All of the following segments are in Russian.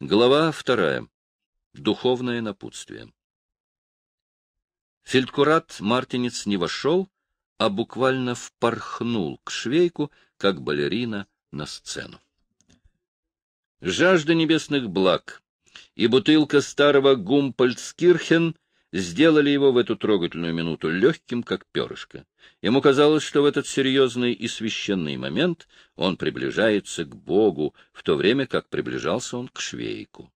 Глава вторая. Духовное напутствие. Фельдкурат Мартинец не вошел, а буквально впорхнул к швейку, как балерина на сцену. Жажда небесных благ и бутылка старого Гумпольцкирхен сделали его в эту трогательную минуту легким, как перышко. Ему казалось, что в этот серьезный и священный момент он приближается к Богу, в то время как приближался он к швейку.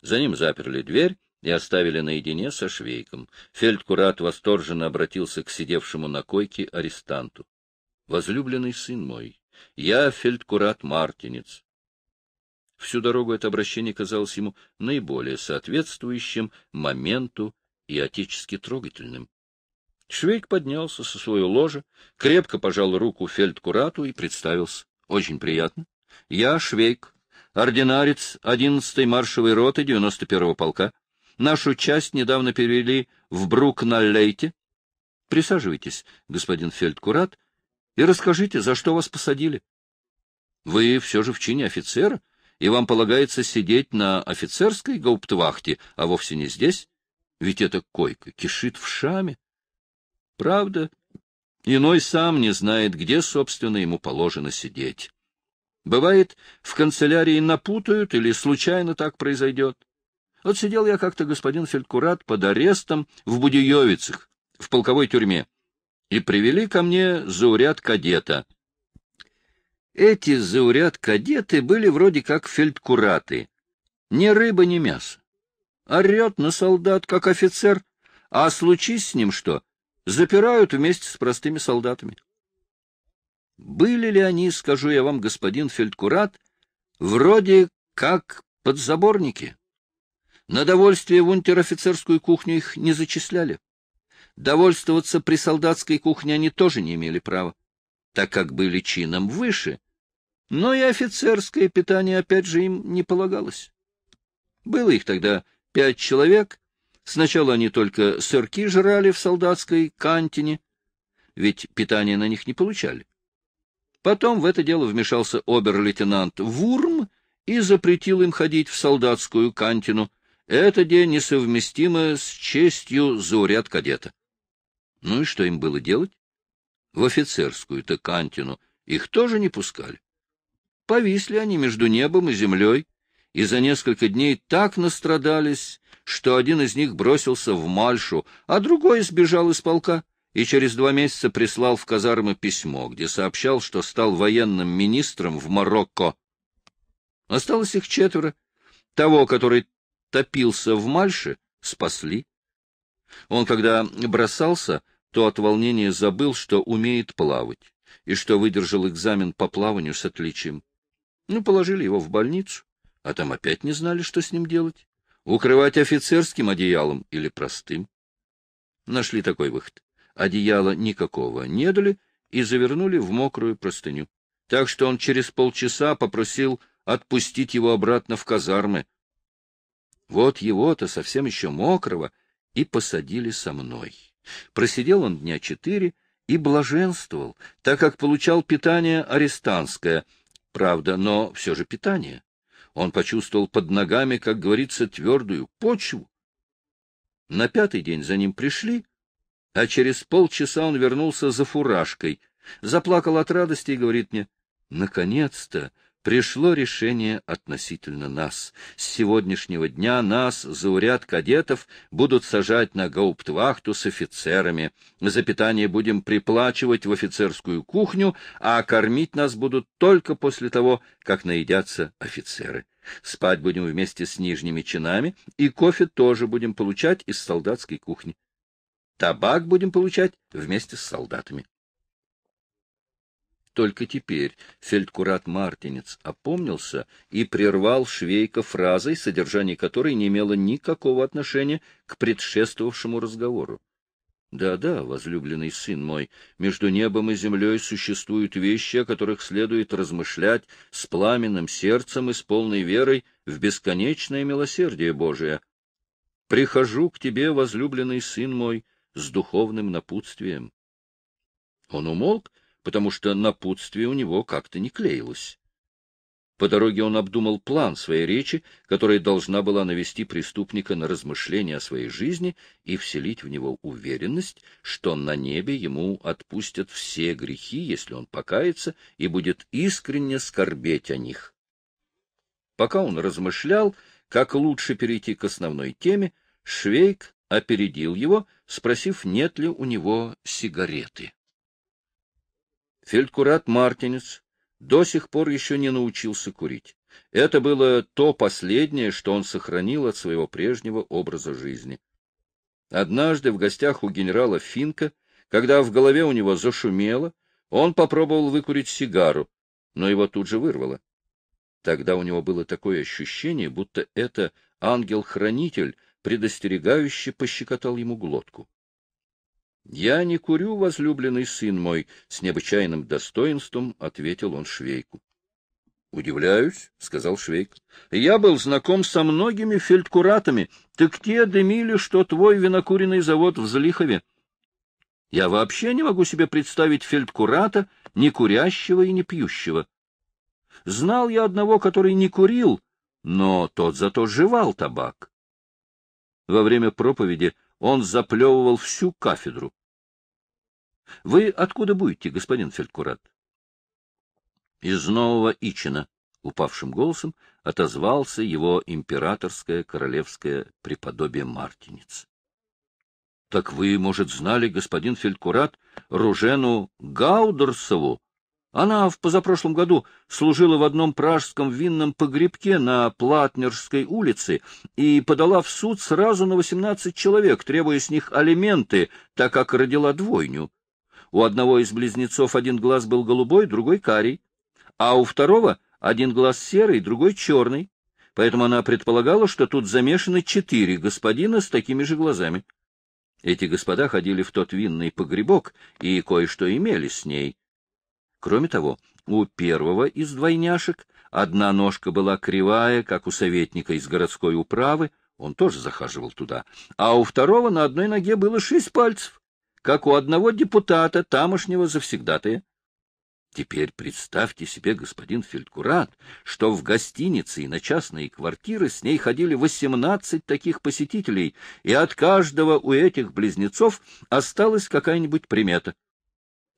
За ним заперли дверь и оставили наедине со швейком. Фельдкурат восторженно обратился к сидевшему на койке арестанту. — Возлюбленный сын мой, я фельдкурат Мартинец. Всю дорогу это обращение казалось ему наиболее соответствующим моменту и отечески трогательным. Швейк поднялся со своего ложа, крепко пожал руку фельдкурату и представился. — Очень приятно. Я Швейк, ординарец 11-й маршевой роты 91-го полка. Нашу часть недавно перевели в Брук на Лейте. Присаживайтесь, господин фельдкурат, и расскажите, за что вас посадили. — Вы все же в чине офицера, и вам полагается сидеть на офицерской гауптвахте, а вовсе не здесь, ведь эта койка кишит в шаме. Правда, иной сам не знает, где, собственно, ему положено сидеть. Бывает, в канцелярии напутают или случайно так произойдет. Вот сидел я как-то, господин Фелькурат, под арестом в Будиевицах, в полковой тюрьме, и привели ко мне зауряд кадета — эти зауряд-кадеты были вроде как фельдкураты. Ни рыба, ни мясо. Орет на солдат, как офицер, а случись с ним что, запирают вместе с простыми солдатами. Были ли они, скажу я вам, господин фельдкурат, вроде как подзаборники? На довольствие в унтер-офицерскую кухню их не зачисляли. Довольствоваться при солдатской кухне они тоже не имели права, так как были чином выше но и офицерское питание опять же им не полагалось. Было их тогда пять человек. Сначала они только сырки жрали в солдатской кантине, ведь питание на них не получали. Потом в это дело вмешался обер-лейтенант Вурм и запретил им ходить в солдатскую кантину. Это день несовместимо с честью зауряд кадета. Ну и что им было делать? В офицерскую-то кантину их тоже не пускали. Повисли они между небом и землей, и за несколько дней так настрадались, что один из них бросился в Мальшу, а другой сбежал из полка и через два месяца прислал в казармы письмо, где сообщал, что стал военным министром в Марокко. Осталось их четверо. Того, который топился в Мальше, спасли. Он, когда бросался, то от волнения забыл, что умеет плавать, и что выдержал экзамен по плаванию с отличием. Ну, положили его в больницу, а там опять не знали, что с ним делать. Укрывать офицерским одеялом или простым. Нашли такой выход. Одеяла никакого не дали и завернули в мокрую простыню. Так что он через полчаса попросил отпустить его обратно в казармы. Вот его-то, совсем еще мокрого, и посадили со мной. Просидел он дня четыре и блаженствовал, так как получал питание арестантское — правда, но все же питание. Он почувствовал под ногами, как говорится, твердую почву. На пятый день за ним пришли, а через полчаса он вернулся за фуражкой, заплакал от радости и говорит мне, «Наконец-то! пришло решение относительно нас. С сегодняшнего дня нас, зауряд кадетов, будут сажать на гауптвахту с офицерами. За питание будем приплачивать в офицерскую кухню, а кормить нас будут только после того, как наедятся офицеры. Спать будем вместе с нижними чинами, и кофе тоже будем получать из солдатской кухни. Табак будем получать вместе с солдатами. Только теперь фельдкурат Мартинец опомнился и прервал Швейка фразой, содержание которой не имело никакого отношения к предшествовавшему разговору. Да-да, возлюбленный сын мой, между небом и землей существуют вещи, о которых следует размышлять с пламенным сердцем и с полной верой в бесконечное милосердие Божие. Прихожу к тебе, возлюбленный сын мой, с духовным напутствием. Он умолк потому что напутствие у него как-то не клеилось. По дороге он обдумал план своей речи, которая должна была навести преступника на размышления о своей жизни и вселить в него уверенность, что на небе ему отпустят все грехи, если он покается и будет искренне скорбеть о них. Пока он размышлял, как лучше перейти к основной теме, Швейк опередил его, спросив, нет ли у него сигареты. Фельдкурат Мартинец до сих пор еще не научился курить. Это было то последнее, что он сохранил от своего прежнего образа жизни. Однажды в гостях у генерала Финка, когда в голове у него зашумело, он попробовал выкурить сигару, но его тут же вырвало. Тогда у него было такое ощущение, будто это ангел-хранитель, предостерегающе пощекотал ему глотку. «Я не курю, возлюбленный сын мой», — с необычайным достоинством ответил он Швейку. «Удивляюсь», — сказал Швейк. «Я был знаком со многими фельдкуратами, так те дымили, что твой винокуренный завод в Злихове. Я вообще не могу себе представить фельдкурата, не курящего и не пьющего. Знал я одного, который не курил, но тот зато жевал табак. Во время проповеди он заплевывал всю кафедру. — Вы откуда будете, господин Фелькурат? — Из Нового Ичина, — упавшим голосом отозвался его императорское королевское преподобие Мартинец. — Так вы, может, знали, господин Фелькурат, Ружену Гаудерсову? Она в позапрошлом году служила в одном пражском винном погребке на Платнерской улице и подала в суд сразу на восемнадцать человек, требуя с них алименты, так как родила двойню. У одного из близнецов один глаз был голубой, другой — карий, а у второго один глаз серый, другой — черный. Поэтому она предполагала, что тут замешаны четыре господина с такими же глазами. Эти господа ходили в тот винный погребок и кое-что имели с ней. Кроме того, у первого из двойняшек одна ножка была кривая, как у советника из городской управы, он тоже захаживал туда, а у второго на одной ноге было шесть пальцев как у одного депутата, тамошнего завсегдатая. Теперь представьте себе, господин Фельдкурат, что в гостинице и на частные квартиры с ней ходили восемнадцать таких посетителей, и от каждого у этих близнецов осталась какая-нибудь примета.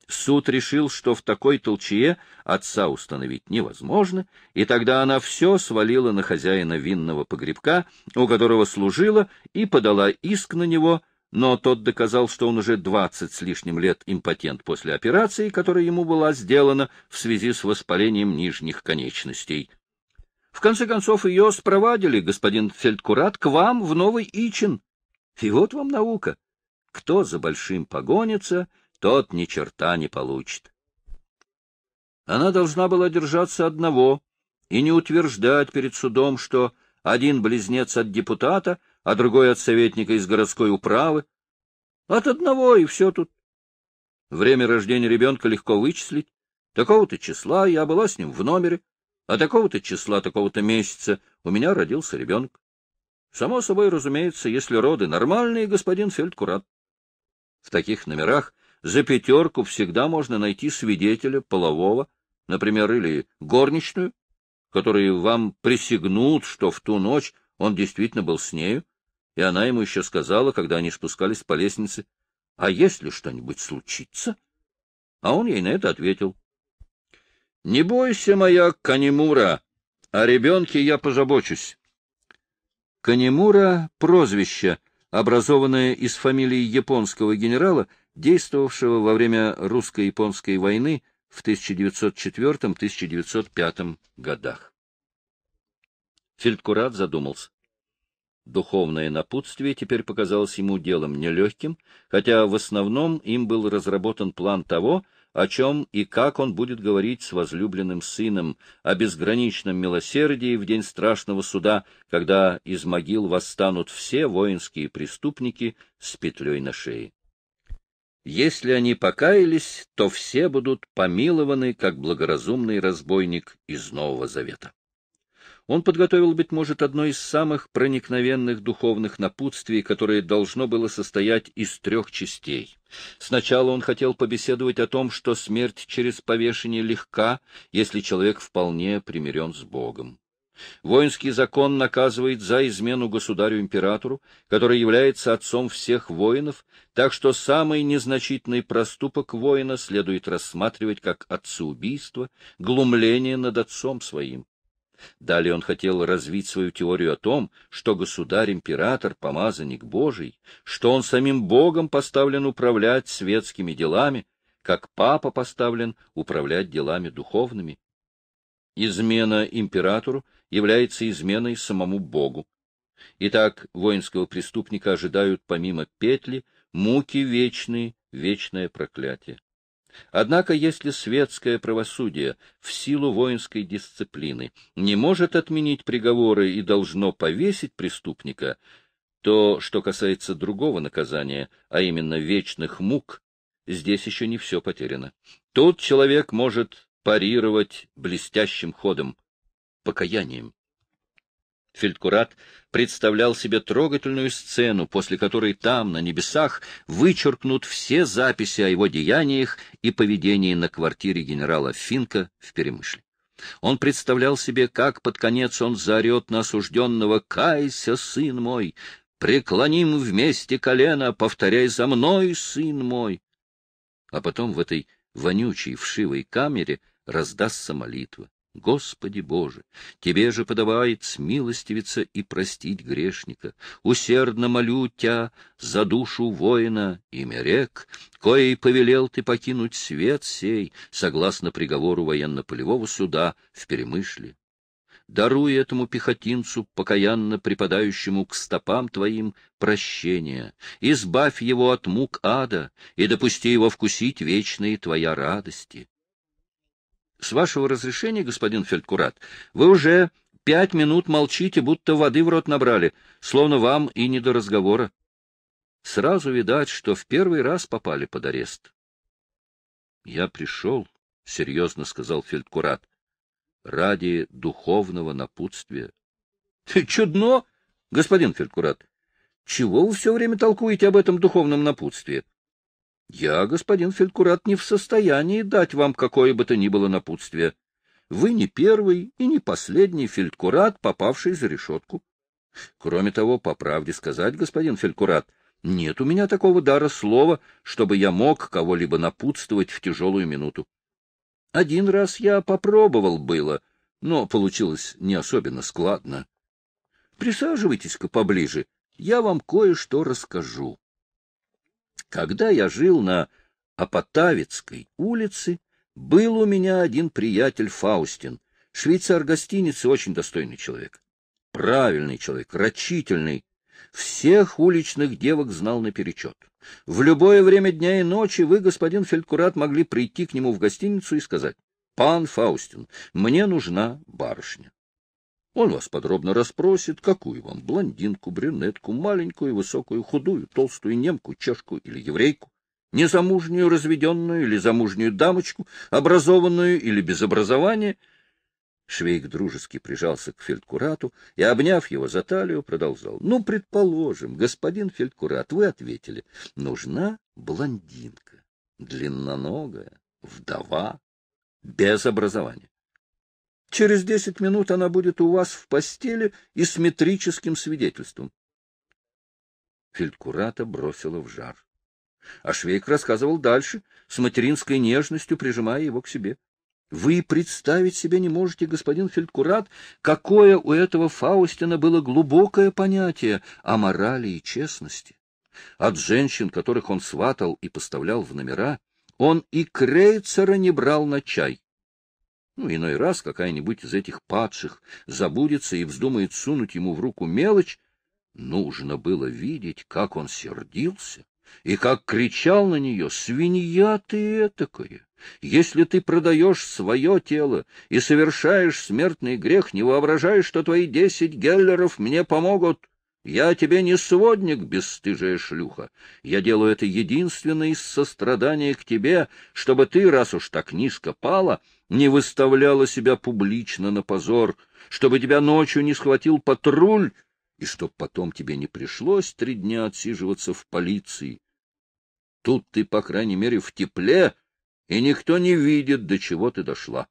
Суд решил, что в такой толчее отца установить невозможно, и тогда она все свалила на хозяина винного погребка, у которого служила, и подала иск на него но тот доказал, что он уже двадцать с лишним лет импотент после операции, которая ему была сделана в связи с воспалением нижних конечностей. В конце концов, ее спровадили, господин Фельдкурат, к вам в Новый Ичин. И вот вам наука. Кто за большим погонится, тот ни черта не получит. Она должна была держаться одного и не утверждать перед судом, что один близнец от депутата — а другой от советника из городской управы. От одного и все тут. Время рождения ребенка легко вычислить. Такого-то числа я была с ним в номере, а такого-то числа, такого-то месяца у меня родился ребенок. Само собой, разумеется, если роды нормальные, господин Фельдкурат. В таких номерах за пятерку всегда можно найти свидетеля полового, например, или горничную, которые вам присягнут, что в ту ночь он действительно был с нею, и она ему еще сказала, когда они спускались по лестнице, «А если что-нибудь случится?» А он ей на это ответил. «Не бойся, моя Канемура, о ребенке я позабочусь». Канемура — прозвище, образованное из фамилии японского генерала, действовавшего во время русско-японской войны в 1904-1905 годах. Фельдкурат задумался. Духовное напутствие теперь показалось ему делом нелегким, хотя в основном им был разработан план того, о чем и как он будет говорить с возлюбленным сыном, о безграничном милосердии в день страшного суда, когда из могил восстанут все воинские преступники с петлей на шее. Если они покаялись, то все будут помилованы, как благоразумный разбойник из Нового Завета. Он подготовил, быть может, одно из самых проникновенных духовных напутствий, которое должно было состоять из трех частей. Сначала он хотел побеседовать о том, что смерть через повешение легка, если человек вполне примирен с Богом. Воинский закон наказывает за измену государю-императору, который является отцом всех воинов, так что самый незначительный проступок воина следует рассматривать как отцеубийство, глумление над отцом своим. Далее он хотел развить свою теорию о том, что государь-император — помазанник Божий, что он самим Богом поставлен управлять светскими делами, как папа поставлен управлять делами духовными. Измена императору является изменой самому Богу. Итак, воинского преступника ожидают помимо петли муки вечные, вечное проклятие. Однако, если светское правосудие в силу воинской дисциплины не может отменить приговоры и должно повесить преступника, то, что касается другого наказания, а именно вечных мук, здесь еще не все потеряно. Тут человек может парировать блестящим ходом, покаянием. Фельдкурат представлял себе трогательную сцену, после которой там, на небесах, вычеркнут все записи о его деяниях и поведении на квартире генерала Финка в Перемышле. Он представлял себе, как под конец он заорет на осужденного «Кайся, сын мой! Преклоним вместе колено, повторяй за мной, сын мой!» А потом в этой вонючей, вшивой камере раздастся молитва. Господи Боже, Тебе же подавает смилостивиться и простить грешника. Усердно молю Тя за душу воина, имя рек, коей повелел Ты покинуть свет сей, согласно приговору военно-полевого суда в Перемышле. Даруй этому пехотинцу, покаянно припадающему к стопам Твоим, прощение, избавь его от мук ада и допусти его вкусить вечные Твоя радости. С вашего разрешения, господин Фельдкурат, вы уже пять минут молчите, будто воды в рот набрали, словно вам и не до разговора. Сразу видать, что в первый раз попали под арест. — Я пришел, — серьезно сказал Фельдкурат, — ради духовного напутствия. — Чудно, господин Фельдкурат. Чего вы все время толкуете об этом духовном напутствии? Я, господин Фелькурат, не в состоянии дать вам какое бы то ни было напутствие. Вы не первый и не последний Фелькурат, попавший за решетку. Кроме того, по правде сказать, господин Фелькурат, нет у меня такого дара слова, чтобы я мог кого-либо напутствовать в тяжелую минуту. Один раз я попробовал было, но получилось не особенно складно. Присаживайтесь-ка поближе, я вам кое-что расскажу. Когда я жил на Апатавицкой улице, был у меня один приятель Фаустин, швейцар гостиницы, очень достойный человек. Правильный человек, рачительный. Всех уличных девок знал наперечет. В любое время дня и ночи вы, господин Фельдкурат, могли прийти к нему в гостиницу и сказать, «Пан Фаустин, мне нужна барышня». Он вас подробно расспросит, какую вам — блондинку, брюнетку, маленькую, высокую, худую, толстую немку, чешку или еврейку, незамужнюю, разведенную или замужнюю дамочку, образованную или без образования. Швейк дружески прижался к фельдкурату и, обняв его за талию, продолжал. — Ну, предположим, господин фельдкурат, вы ответили, нужна блондинка, длинноногая, вдова, без образования. Через десять минут она будет у вас в постели и с метрическим свидетельством. Фельдкурата бросила в жар. А Швейк рассказывал дальше, с материнской нежностью прижимая его к себе. Вы представить себе не можете, господин Фельдкурат, какое у этого Фаустина было глубокое понятие о морали и честности. От женщин, которых он сватал и поставлял в номера, он и крейцера не брал на чай. Ну, иной раз какая-нибудь из этих падших забудется и вздумает сунуть ему в руку мелочь. Нужно было видеть, как он сердился и как кричал на нее «Свинья ты этакая! Если ты продаешь свое тело и совершаешь смертный грех, не воображай, что твои десять геллеров мне помогут. Я тебе не сводник, бесстыжая шлюха. Я делаю это единственное из сострадания к тебе, чтобы ты, раз уж так низко пала, — не выставляла себя публично на позор, чтобы тебя ночью не схватил патруль, и чтоб потом тебе не пришлось три дня отсиживаться в полиции. Тут ты, по крайней мере, в тепле, и никто не видит, до чего ты дошла.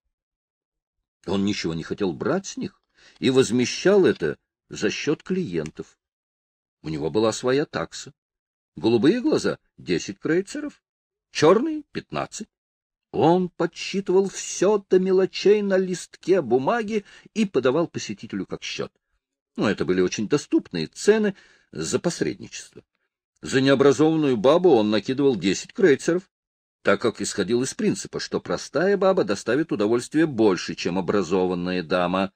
Он ничего не хотел брать с них и возмещал это за счет клиентов. У него была своя такса. Голубые глаза — десять крейцеров, черные — пятнадцать. Он подсчитывал все до мелочей на листке бумаги и подавал посетителю как счет. Но ну, это были очень доступные цены за посредничество. За необразованную бабу он накидывал десять крейцеров, так как исходил из принципа, что простая баба доставит удовольствие больше, чем образованная дама.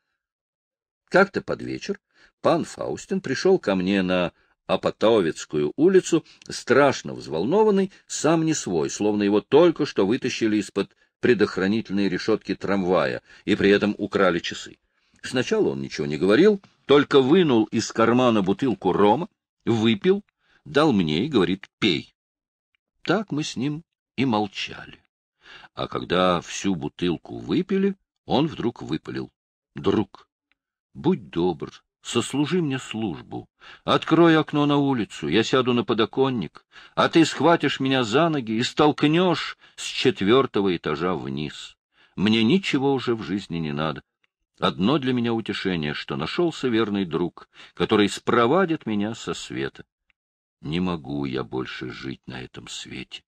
Как-то под вечер пан Фаустин пришел ко мне на Апатовицкую улицу, страшно взволнованный, сам не свой, словно его только что вытащили из-под предохранительные решетки трамвая и при этом украли часы. Сначала он ничего не говорил, только вынул из кармана бутылку рома, выпил, дал мне и говорит «пей». Так мы с ним и молчали. А когда всю бутылку выпили, он вдруг выпалил. «Друг, будь добр, сослужи мне службу. Открой окно на улицу, я сяду на подоконник, а ты схватишь меня за ноги и столкнешь с четвертого этажа вниз. Мне ничего уже в жизни не надо. Одно для меня утешение, что нашелся верный друг, который спровадит меня со света. Не могу я больше жить на этом свете.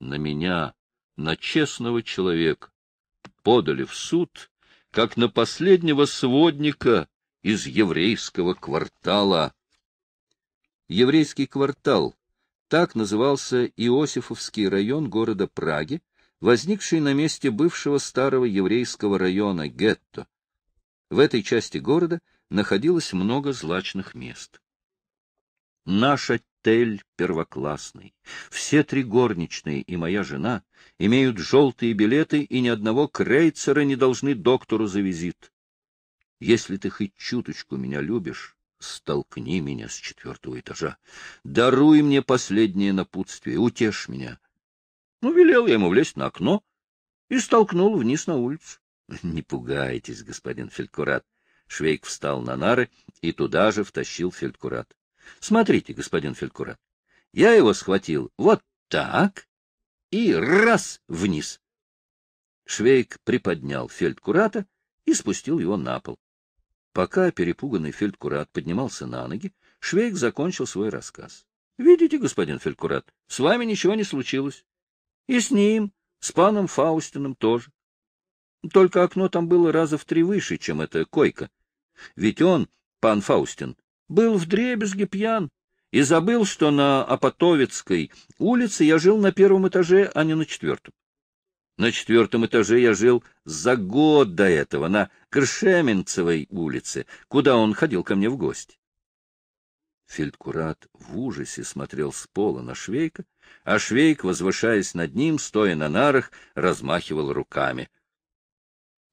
На меня, на честного человека, подали в суд, как на последнего сводника, из еврейского квартала. Еврейский квартал — так назывался Иосифовский район города Праги, возникший на месте бывшего старого еврейского района гетто. В этой части города находилось много злачных мест. Наш отель первоклассный. Все три горничные и моя жена имеют желтые билеты и ни одного крейцера не должны доктору за визит. Если ты хоть чуточку меня любишь, столкни меня с четвертого этажа. Даруй мне последнее напутствие, утешь меня. Ну, велел я ему влезть на окно и столкнул вниз на улицу. — Не пугайтесь, господин Фелькурат. Швейк встал на нары и туда же втащил Фелькурат. — Смотрите, господин Фелькурат, я его схватил вот так и раз вниз. Швейк приподнял Фелькурата и спустил его на пол. Пока перепуганный фельдкурат поднимался на ноги, Швейк закончил свой рассказ. — Видите, господин фельдкурат, с вами ничего не случилось. И с ним, с паном Фаустином тоже. Только окно там было раза в три выше, чем эта койка. Ведь он, пан Фаустин, был в дребезге пьян и забыл, что на Апатовицкой улице я жил на первом этаже, а не на четвертом. На четвертом этаже я жил за год до этого, на Кршеменцевой улице, куда он ходил ко мне в гости. Фельдкурат в ужасе смотрел с пола на Швейка, а Швейк, возвышаясь над ним, стоя на нарах, размахивал руками.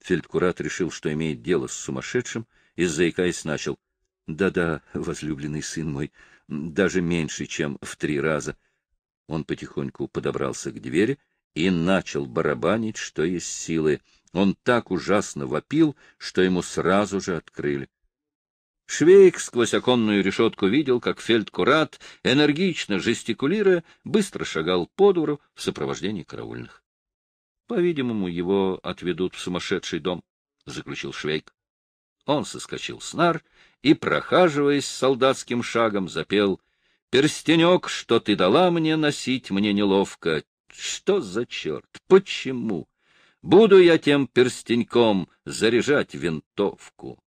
Фельдкурат решил, что имеет дело с сумасшедшим, и, заикаясь, начал. «Да — Да-да, возлюбленный сын мой, даже меньше, чем в три раза. Он потихоньку подобрался к двери, — и начал барабанить, что есть силы. Он так ужасно вопил, что ему сразу же открыли. Швейк сквозь оконную решетку видел, как фельдкурат, энергично жестикулируя, быстро шагал по двору в сопровождении караульных. — По-видимому, его отведут в сумасшедший дом, — заключил Швейк. Он соскочил с нар и, прохаживаясь солдатским шагом, запел «Перстенек, что ты дала мне носить, мне неловко, что за черт? Почему? Буду я тем перстеньком заряжать винтовку.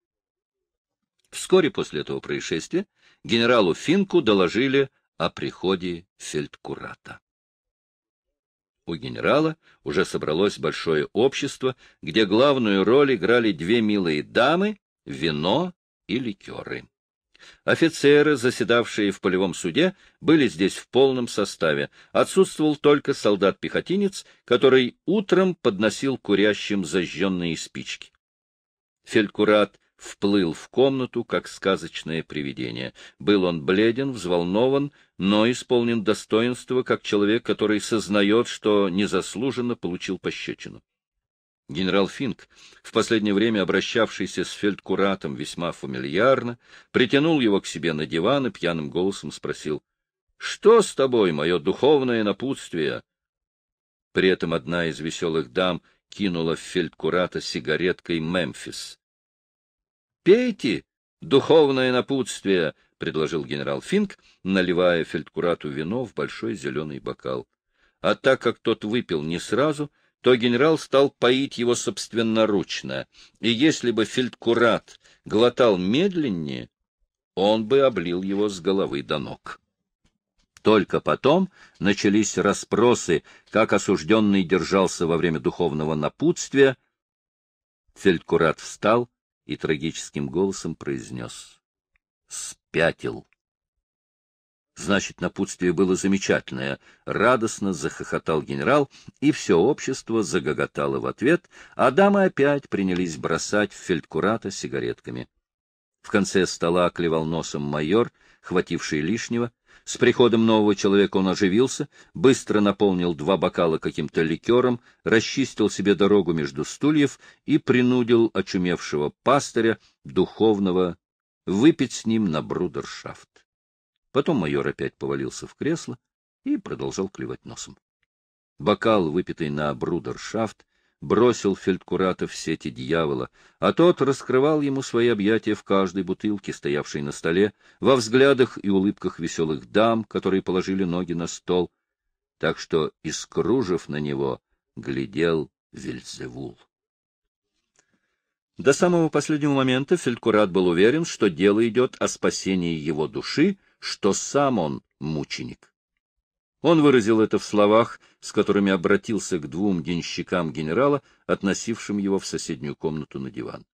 Вскоре после этого происшествия генералу Финку доложили о приходе фельдкурата. У генерала уже собралось большое общество, где главную роль играли две милые дамы, вино и ликеры. Офицеры, заседавшие в полевом суде, были здесь в полном составе. Отсутствовал только солдат-пехотинец, который утром подносил курящим зажженные спички. Фелькурат вплыл в комнату, как сказочное привидение. Был он бледен, взволнован, но исполнен достоинства, как человек, который сознает, что незаслуженно получил пощечину. Генерал Финк, в последнее время обращавшийся с фельдкуратом весьма фамильярно, притянул его к себе на диван и пьяным голосом спросил, «Что с тобой, мое духовное напутствие?» При этом одна из веселых дам кинула в фельдкурата сигареткой «Мемфис». «Пейте, духовное напутствие!» — предложил генерал Финк, наливая фельдкурату вино в большой зеленый бокал. А так как тот выпил не сразу — то генерал стал поить его собственноручно, и если бы фельдкурат глотал медленнее, он бы облил его с головы до ног. Только потом начались расспросы, как осужденный держался во время духовного напутствия. Фельдкурат встал и трагическим голосом произнес — спятил. Значит, напутствие было замечательное. Радостно захохотал генерал, и все общество загоготало в ответ, а дамы опять принялись бросать в фельдкурата сигаретками. В конце стола клевал носом майор, хвативший лишнего. С приходом нового человека он оживился, быстро наполнил два бокала каким-то ликером, расчистил себе дорогу между стульев и принудил очумевшего пастыря, духовного, выпить с ним на брудершафт. Потом майор опять повалился в кресло и продолжал клевать носом. Бокал, выпитый на брудершафт, бросил фельдкурата в сети дьявола, а тот раскрывал ему свои объятия в каждой бутылке, стоявшей на столе, во взглядах и улыбках веселых дам, которые положили ноги на стол. Так что, из кружев на него, глядел Вельзевул. До самого последнего момента фельдкурат был уверен, что дело идет о спасении его души — что сам он мученик. Он выразил это в словах, с которыми обратился к двум денщикам генерала, относившим его в соседнюю комнату на диван.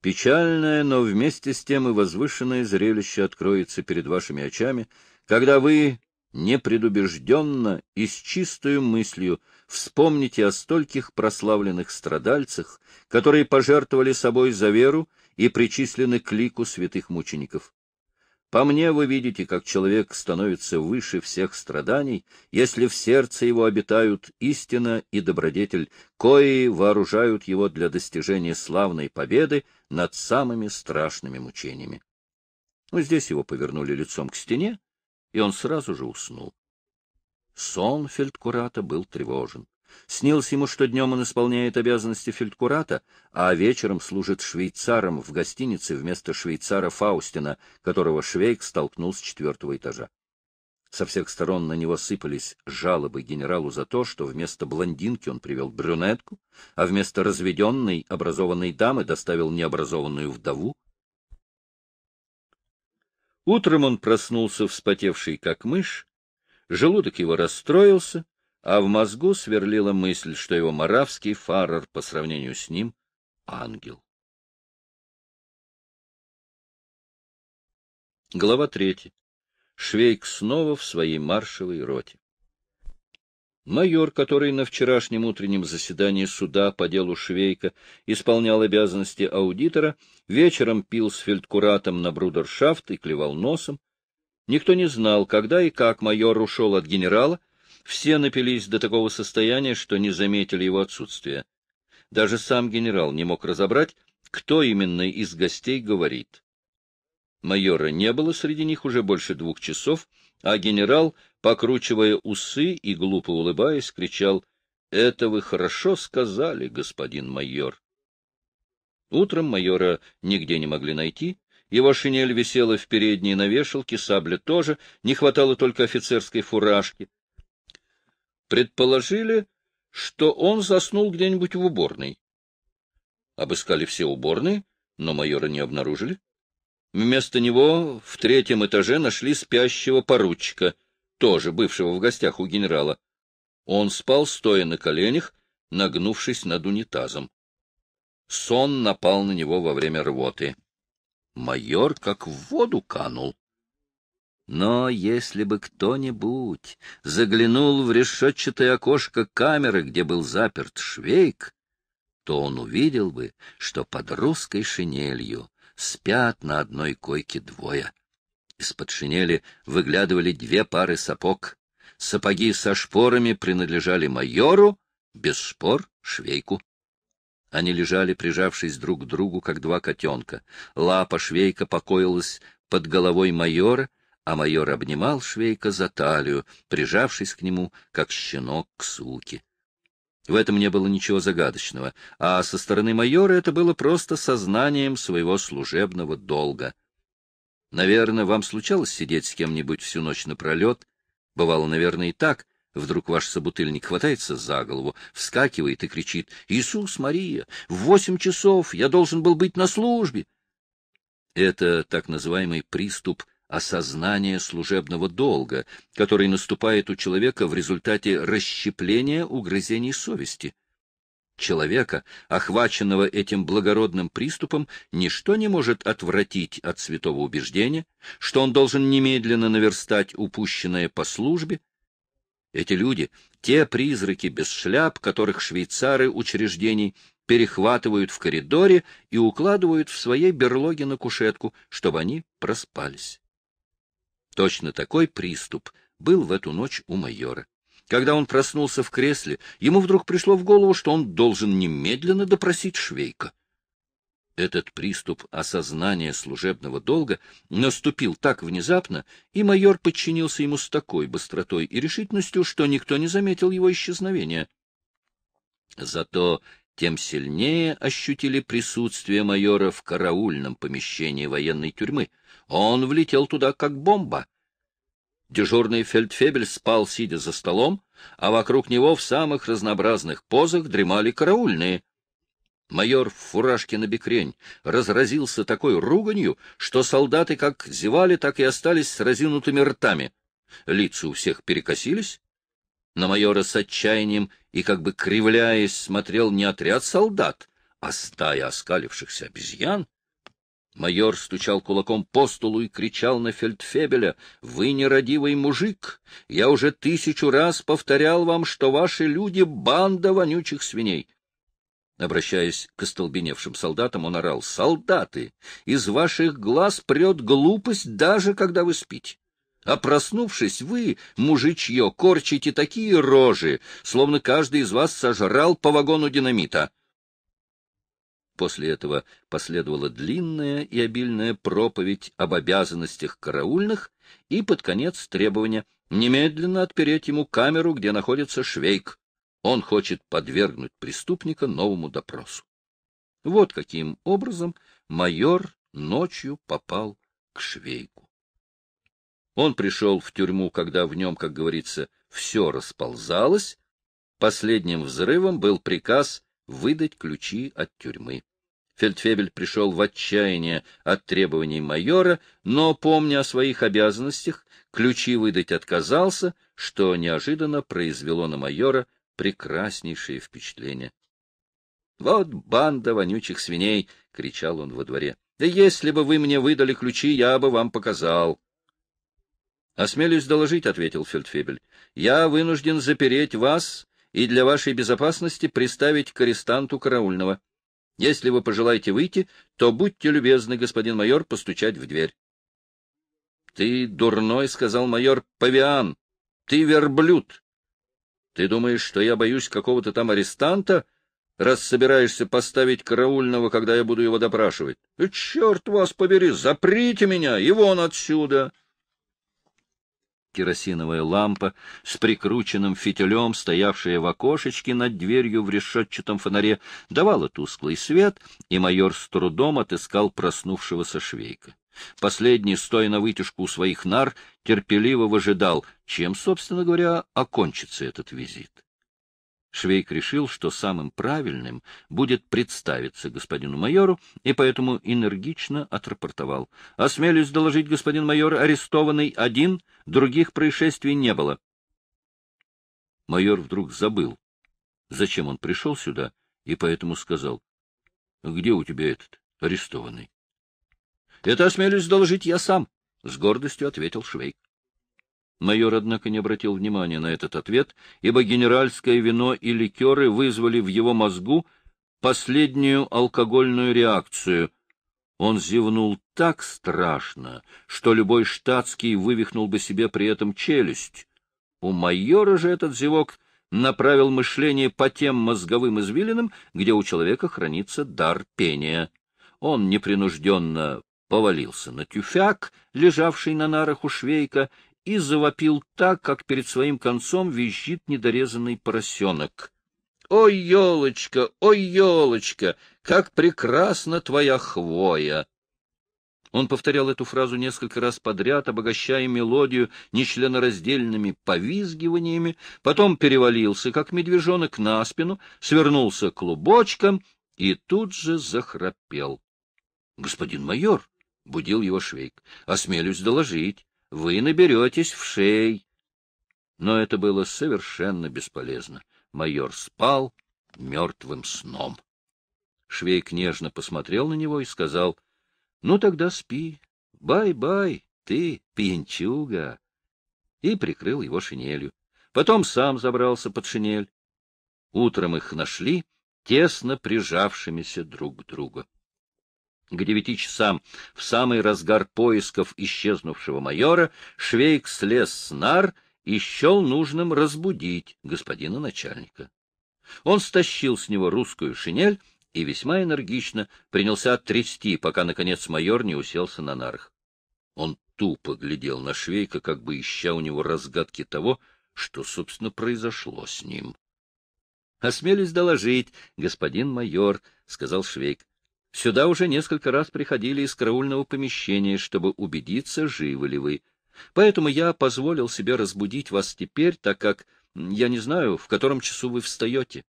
Печальное, но вместе с тем и возвышенное зрелище откроется перед вашими очами, когда вы непредубежденно и с чистой мыслью вспомните о стольких прославленных страдальцах, которые пожертвовали собой за веру и причислены к лику святых мучеников. По мне вы видите, как человек становится выше всех страданий, если в сердце его обитают истина и добродетель, кои вооружают его для достижения славной победы над самыми страшными мучениями. Ну, здесь его повернули лицом к стене, и он сразу же уснул. Сон Фельдкурата был тревожен. Снился ему, что днем он исполняет обязанности фельдкурата, а вечером служит швейцаром в гостинице вместо швейцара Фаустина, которого Швейк столкнул с четвертого этажа. Со всех сторон на него сыпались жалобы генералу за то, что вместо блондинки он привел брюнетку, а вместо разведенной образованной дамы доставил необразованную вдову. Утром он проснулся, вспотевший как мышь, желудок его расстроился, а в мозгу сверлила мысль, что его маравский фарер по сравнению с ним — ангел. Глава третья. Швейк снова в своей маршевой роте. Майор, который на вчерашнем утреннем заседании суда по делу Швейка исполнял обязанности аудитора, вечером пил с фельдкуратом на брудершафт и клевал носом. Никто не знал, когда и как майор ушел от генерала, все напились до такого состояния, что не заметили его отсутствия. Даже сам генерал не мог разобрать, кто именно из гостей говорит. Майора не было среди них уже больше двух часов, а генерал, покручивая усы и глупо улыбаясь, кричал «Это вы хорошо сказали, господин майор». Утром майора нигде не могли найти, его шинель висела в передней на вешалке, сабля тоже, не хватало только офицерской фуражки. Предположили, что он заснул где-нибудь в уборной. Обыскали все уборные, но майора не обнаружили. Вместо него в третьем этаже нашли спящего поручика, тоже бывшего в гостях у генерала. Он спал, стоя на коленях, нагнувшись над унитазом. Сон напал на него во время рвоты. Майор как в воду канул. Но если бы кто-нибудь заглянул в решетчатое окошко камеры, где был заперт Швейк, то он увидел бы, что под русской шинелью спят на одной койке двое. Из-под шинели выглядывали две пары сапог. Сапоги со шпорами принадлежали майору, без шпор — швейку. Они лежали, прижавшись друг к другу, как два котенка. Лапа швейка покоилась под головой майора — а майор обнимал Швейка за талию, прижавшись к нему, как щенок к суке. В этом не было ничего загадочного, а со стороны майора это было просто сознанием своего служебного долга. Наверное, вам случалось сидеть с кем-нибудь всю ночь напролет? Бывало, наверное, и так. Вдруг ваш собутыльник хватается за голову, вскакивает и кричит «Иисус Мария! В восемь часов я должен был быть на службе!» Это так называемый приступ осознание служебного долга, который наступает у человека в результате расщепления угрызений совести. Человека, охваченного этим благородным приступом, ничто не может отвратить от святого убеждения, что он должен немедленно наверстать упущенное по службе. Эти люди — те призраки без шляп, которых швейцары учреждений перехватывают в коридоре и укладывают в своей берлоге на кушетку, чтобы они проспались. Точно такой приступ был в эту ночь у майора. Когда он проснулся в кресле, ему вдруг пришло в голову, что он должен немедленно допросить Швейка. Этот приступ осознания служебного долга наступил так внезапно, и майор подчинился ему с такой быстротой и решительностью, что никто не заметил его исчезновения. Зато тем сильнее ощутили присутствие майора в караульном помещении военной тюрьмы — он влетел туда, как бомба. Дежурный фельдфебель спал, сидя за столом, а вокруг него в самых разнообразных позах дремали караульные. Майор в фуражке на бекрень разразился такой руганью, что солдаты как зевали, так и остались с разинутыми ртами. Лица у всех перекосились. На майора с отчаянием и как бы кривляясь смотрел не отряд солдат, а стая оскалившихся обезьян, Майор стучал кулаком по столу и кричал на фельдфебеля, «Вы нерадивый мужик! Я уже тысячу раз повторял вам, что ваши люди — банда вонючих свиней!» Обращаясь к остолбеневшим солдатам, он орал, «Солдаты! Из ваших глаз прет глупость, даже когда вы спите! А проснувшись, вы, мужичье, корчите такие рожи, словно каждый из вас сожрал по вагону динамита!» После этого последовала длинная и обильная проповедь об обязанностях караульных и, под конец, требование немедленно отпереть ему камеру, где находится Швейк. Он хочет подвергнуть преступника новому допросу. Вот каким образом майор ночью попал к Швейку. Он пришел в тюрьму, когда в нем, как говорится, все расползалось. Последним взрывом был приказ выдать ключи от тюрьмы. Фельдфебель пришел в отчаяние от требований майора, но, помня о своих обязанностях, ключи выдать отказался, что неожиданно произвело на майора прекраснейшее впечатление. — Вот банда вонючих свиней! — кричал он во дворе. — Да если бы вы мне выдали ключи, я бы вам показал! — Осмелюсь доложить, — ответил Фельдфебель. — Я вынужден запереть вас и для вашей безопасности приставить к арестанту караульного. Если вы пожелаете выйти, то будьте любезны, господин майор, постучать в дверь. — Ты дурной, — сказал майор, — павиан, ты верблюд. Ты думаешь, что я боюсь какого-то там арестанта, раз собираешься поставить караульного, когда я буду его допрашивать? — Черт вас побери, заприте меня, и вон отсюда! — керосиновая лампа с прикрученным фитилем, стоявшая в окошечке над дверью в решетчатом фонаре, давала тусклый свет, и майор с трудом отыскал проснувшегося швейка. Последний, стоя на вытяжку у своих нар, терпеливо выжидал, чем, собственно говоря, окончится этот визит. Швейк решил, что самым правильным будет представиться господину майору, и поэтому энергично отрапортовал. «Осмелюсь доложить, господин майор, арестованный один, других происшествий не было». Майор вдруг забыл, зачем он пришел сюда, и поэтому сказал, «Где у тебя этот арестованный?» «Это, осмелюсь доложить, я сам», — с гордостью ответил Швейк. Майор, однако, не обратил внимания на этот ответ, ибо генеральское вино и ликеры вызвали в его мозгу последнюю алкогольную реакцию. Он зевнул так страшно, что любой штатский вывихнул бы себе при этом челюсть. У майора же этот зевок направил мышление по тем мозговым извилинам, где у человека хранится дар пения. Он непринужденно повалился на тюфяк, лежавший на нарах у швейка, и завопил так, как перед своим концом визжит недорезанный поросенок. «Ой, елочка, ой, елочка, как прекрасна твоя хвоя!» Он повторял эту фразу несколько раз подряд, обогащая мелодию нечленораздельными повизгиваниями, потом перевалился, как медвежонок, на спину, свернулся клубочком и тут же захрапел. — Господин майор, — будил его Швейк, — осмелюсь доложить вы наберетесь в шей. Но это было совершенно бесполезно. Майор спал мертвым сном. Швейк нежно посмотрел на него и сказал, — Ну тогда спи. Бай-бай, ты пьянчуга. И прикрыл его шинелью. Потом сам забрался под шинель. Утром их нашли, тесно прижавшимися друг к другу. К девяти часам, в самый разгар поисков исчезнувшего майора, Швейк слез с нар и счел нужным разбудить господина начальника. Он стащил с него русскую шинель и весьма энергично принялся трясти, пока, наконец, майор не уселся на нарах. Он тупо глядел на Швейка, как бы ища у него разгадки того, что, собственно, произошло с ним. — Осмелюсь доложить, господин майор, — сказал Швейк, Сюда уже несколько раз приходили из караульного помещения, чтобы убедиться, живы ли вы. Поэтому я позволил себе разбудить вас теперь, так как я не знаю, в котором часу вы встаете.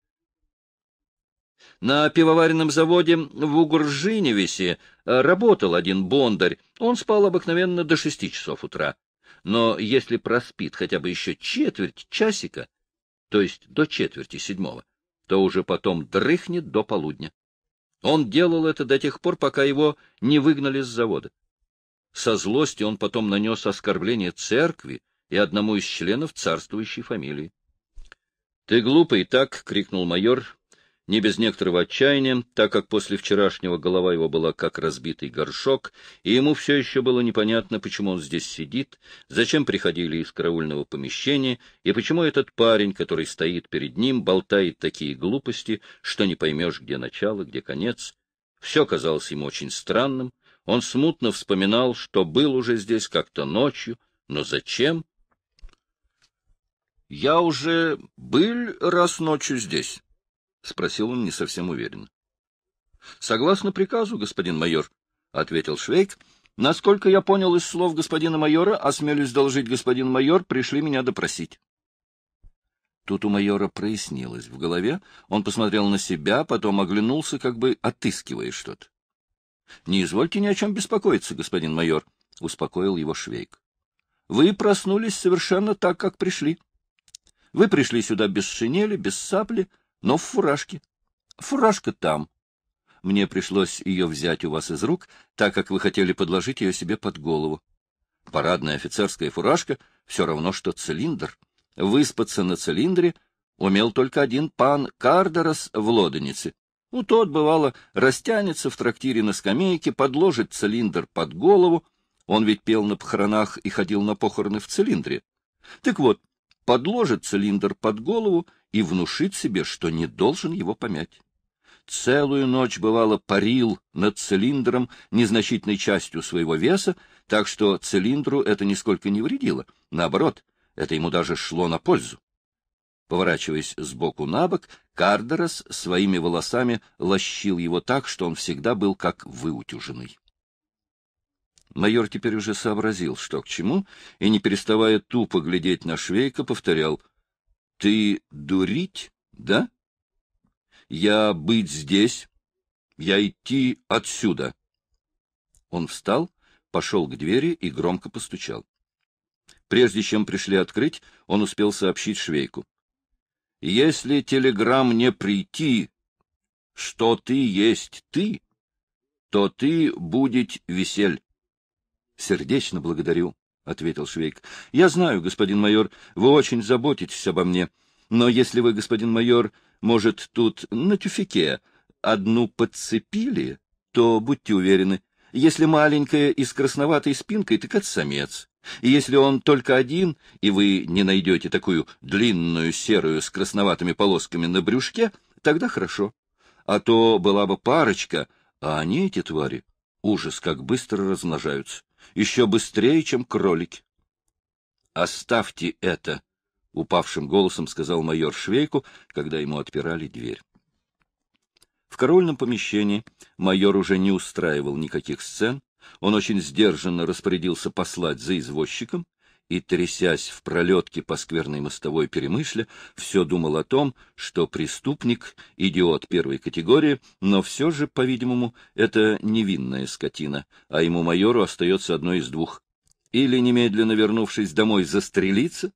На пивоваренном заводе в Угуржиневесе э, работал один бондарь. Он спал обыкновенно до шести часов утра. Но если проспит хотя бы еще четверть часика, то есть до четверти седьмого, то уже потом дрыхнет до полудня. Он делал это до тех пор, пока его не выгнали с завода. Со злости он потом нанес оскорбление церкви и одному из членов царствующей фамилии. — Ты глупый, так! — крикнул майор, не без некоторого отчаяния, так как после вчерашнего голова его была как разбитый горшок, и ему все еще было непонятно, почему он здесь сидит, зачем приходили из караульного помещения, и почему этот парень, который стоит перед ним, болтает такие глупости, что не поймешь, где начало, где конец. Все казалось ему очень странным. Он смутно вспоминал, что был уже здесь как-то ночью, но зачем? — Я уже был раз ночью здесь. — спросил он не совсем уверенно. — Согласно приказу, господин майор, — ответил Швейк. — Насколько я понял из слов господина майора, осмелюсь доложить, господин майор, пришли меня допросить. Тут у майора прояснилось в голове. Он посмотрел на себя, потом оглянулся, как бы отыскивая что-то. — Не извольте ни о чем беспокоиться, господин майор, — успокоил его Швейк. — Вы проснулись совершенно так, как пришли. Вы пришли сюда без шинели, без сапли, — но в фуражке. Фуражка там. Мне пришлось ее взять у вас из рук, так как вы хотели подложить ее себе под голову. Парадная офицерская фуражка — все равно, что цилиндр. Выспаться на цилиндре умел только один пан Кардерас в Лоденице. Ну, тот, бывало, растянется в трактире на скамейке, подложит цилиндр под голову. Он ведь пел на похоронах и ходил на похороны в цилиндре. Так вот, подложит цилиндр под голову и внушит себе, что не должен его помять. Целую ночь, бывало, парил над цилиндром незначительной частью своего веса, так что цилиндру это нисколько не вредило. Наоборот, это ему даже шло на пользу. Поворачиваясь сбоку на бок, Кардерас своими волосами лощил его так, что он всегда был как выутюженный. Майор теперь уже сообразил, что к чему, и, не переставая тупо глядеть на Швейка, повторял. — Ты дурить, да? — Я быть здесь. Я идти отсюда. Он встал, пошел к двери и громко постучал. Прежде чем пришли открыть, он успел сообщить Швейку. — Если телеграмм не прийти, что ты есть ты, то ты будет весель. Сердечно благодарю, — ответил Швейк. — Я знаю, господин майор, вы очень заботитесь обо мне. Но если вы, господин майор, может, тут на тюфике одну подцепили, то будьте уверены, если маленькая и с красноватой спинкой, так это самец. И если он только один, и вы не найдете такую длинную серую с красноватыми полосками на брюшке, тогда хорошо. А то была бы парочка, а они, эти твари, ужас, как быстро размножаются еще быстрее, чем кролики. — Оставьте это, — упавшим голосом сказал майор Швейку, когда ему отпирали дверь. В корольном помещении майор уже не устраивал никаких сцен, он очень сдержанно распорядился послать за извозчиком и, трясясь в пролетке по скверной мостовой перемышля, все думал о том, что преступник — идиот первой категории, но все же, по-видимому, это невинная скотина, а ему майору остается одно из двух. Или, немедленно вернувшись домой, застрелиться,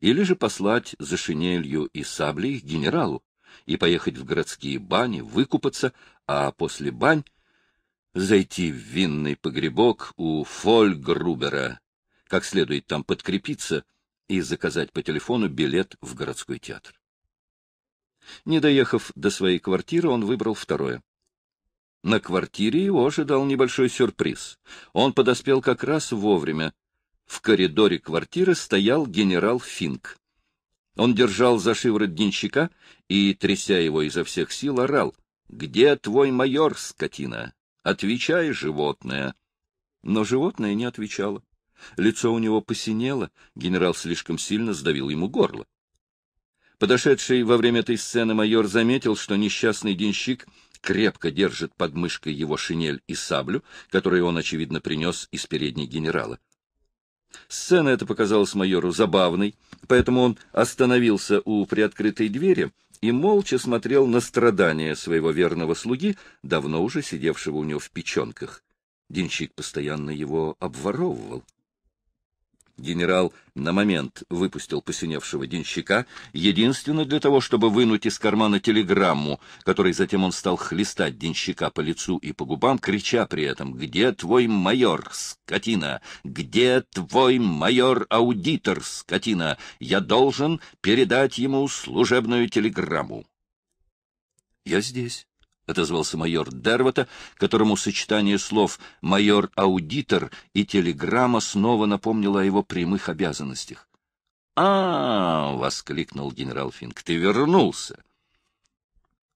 или же послать за шинелью и саблей генералу и поехать в городские бани, выкупаться, а после бань зайти в винный погребок у Фольгрубера, как следует там подкрепиться и заказать по телефону билет в городской театр. Не доехав до своей квартиры, он выбрал второе. На квартире его ожидал небольшой сюрприз. Он подоспел как раз вовремя. В коридоре квартиры стоял генерал Финк. Он держал за шиворот денщика и, тряся его изо всех сил, орал. — Где твой майор, скотина? Отвечай, животное! Но животное не отвечало. Лицо у него посинело, генерал слишком сильно сдавил ему горло. Подошедший во время этой сцены майор заметил, что несчастный денщик крепко держит под мышкой его шинель и саблю, которые он, очевидно, принес из передней генерала. Сцена эта показалась майору забавной, поэтому он остановился у приоткрытой двери и молча смотрел на страдания своего верного слуги, давно уже сидевшего у него в печенках. Денщик постоянно его обворовывал. Генерал на момент выпустил посиневшего денщика, единственно для того, чтобы вынуть из кармана телеграмму, которой затем он стал хлестать денщика по лицу и по губам, крича при этом «Где твой майор, скотина? Где твой майор-аудитор, скотина? Я должен передать ему служебную телеграмму». «Я здесь», — отозвался майор Дервата, которому сочетание слов «майор-аудитор» и «телеграмма» снова напомнило о его прямых обязанностях. «А — воскликнул генерал Финк. — Ты вернулся!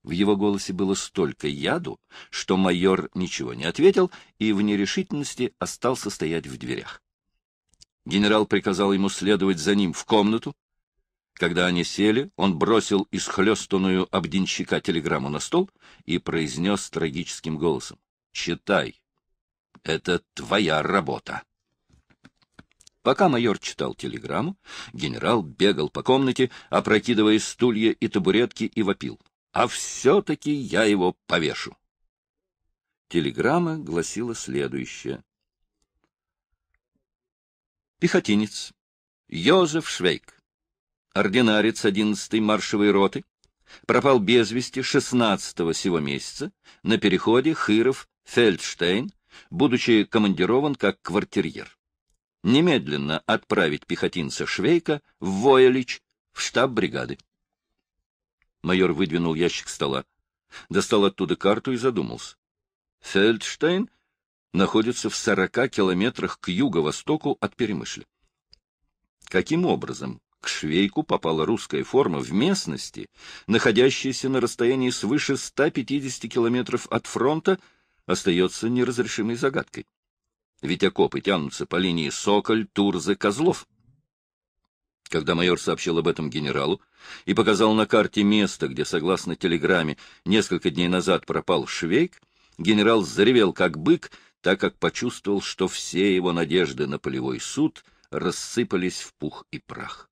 В его голосе было столько яду, что майор ничего не ответил и в нерешительности остался стоять в дверях. Генерал приказал ему следовать за ним в комнату, когда они сели, он бросил исхлестанную обденщика телеграмму на стол и произнес трагическим голосом. — Читай. Это твоя работа. Пока майор читал телеграмму, генерал бегал по комнате, опрокидывая стулья и табуретки, и вопил. «А все-таки я его повешу!» Телеграмма гласила следующее. Пехотинец. Йозеф Швейк ординарец 11-й маршевой роты, пропал без вести 16-го сего месяца на переходе Хыров-Фельдштейн, будучи командирован как квартирьер. Немедленно отправить пехотинца Швейка в Войлич, в штаб бригады. Майор выдвинул ящик стола, достал оттуда карту и задумался. Фельдштейн находится в 40 километрах к юго-востоку от Перемышля. Каким образом к швейку попала русская форма в местности, находящейся на расстоянии свыше 150 километров от фронта, остается неразрешимой загадкой. Ведь окопы тянутся по линии Соколь, Турзы, Козлов. Когда майор сообщил об этом генералу и показал на карте место, где, согласно телеграмме, несколько дней назад пропал Швейк, генерал заревел как бык, так как почувствовал, что все его надежды на полевой суд рассыпались в пух и прах.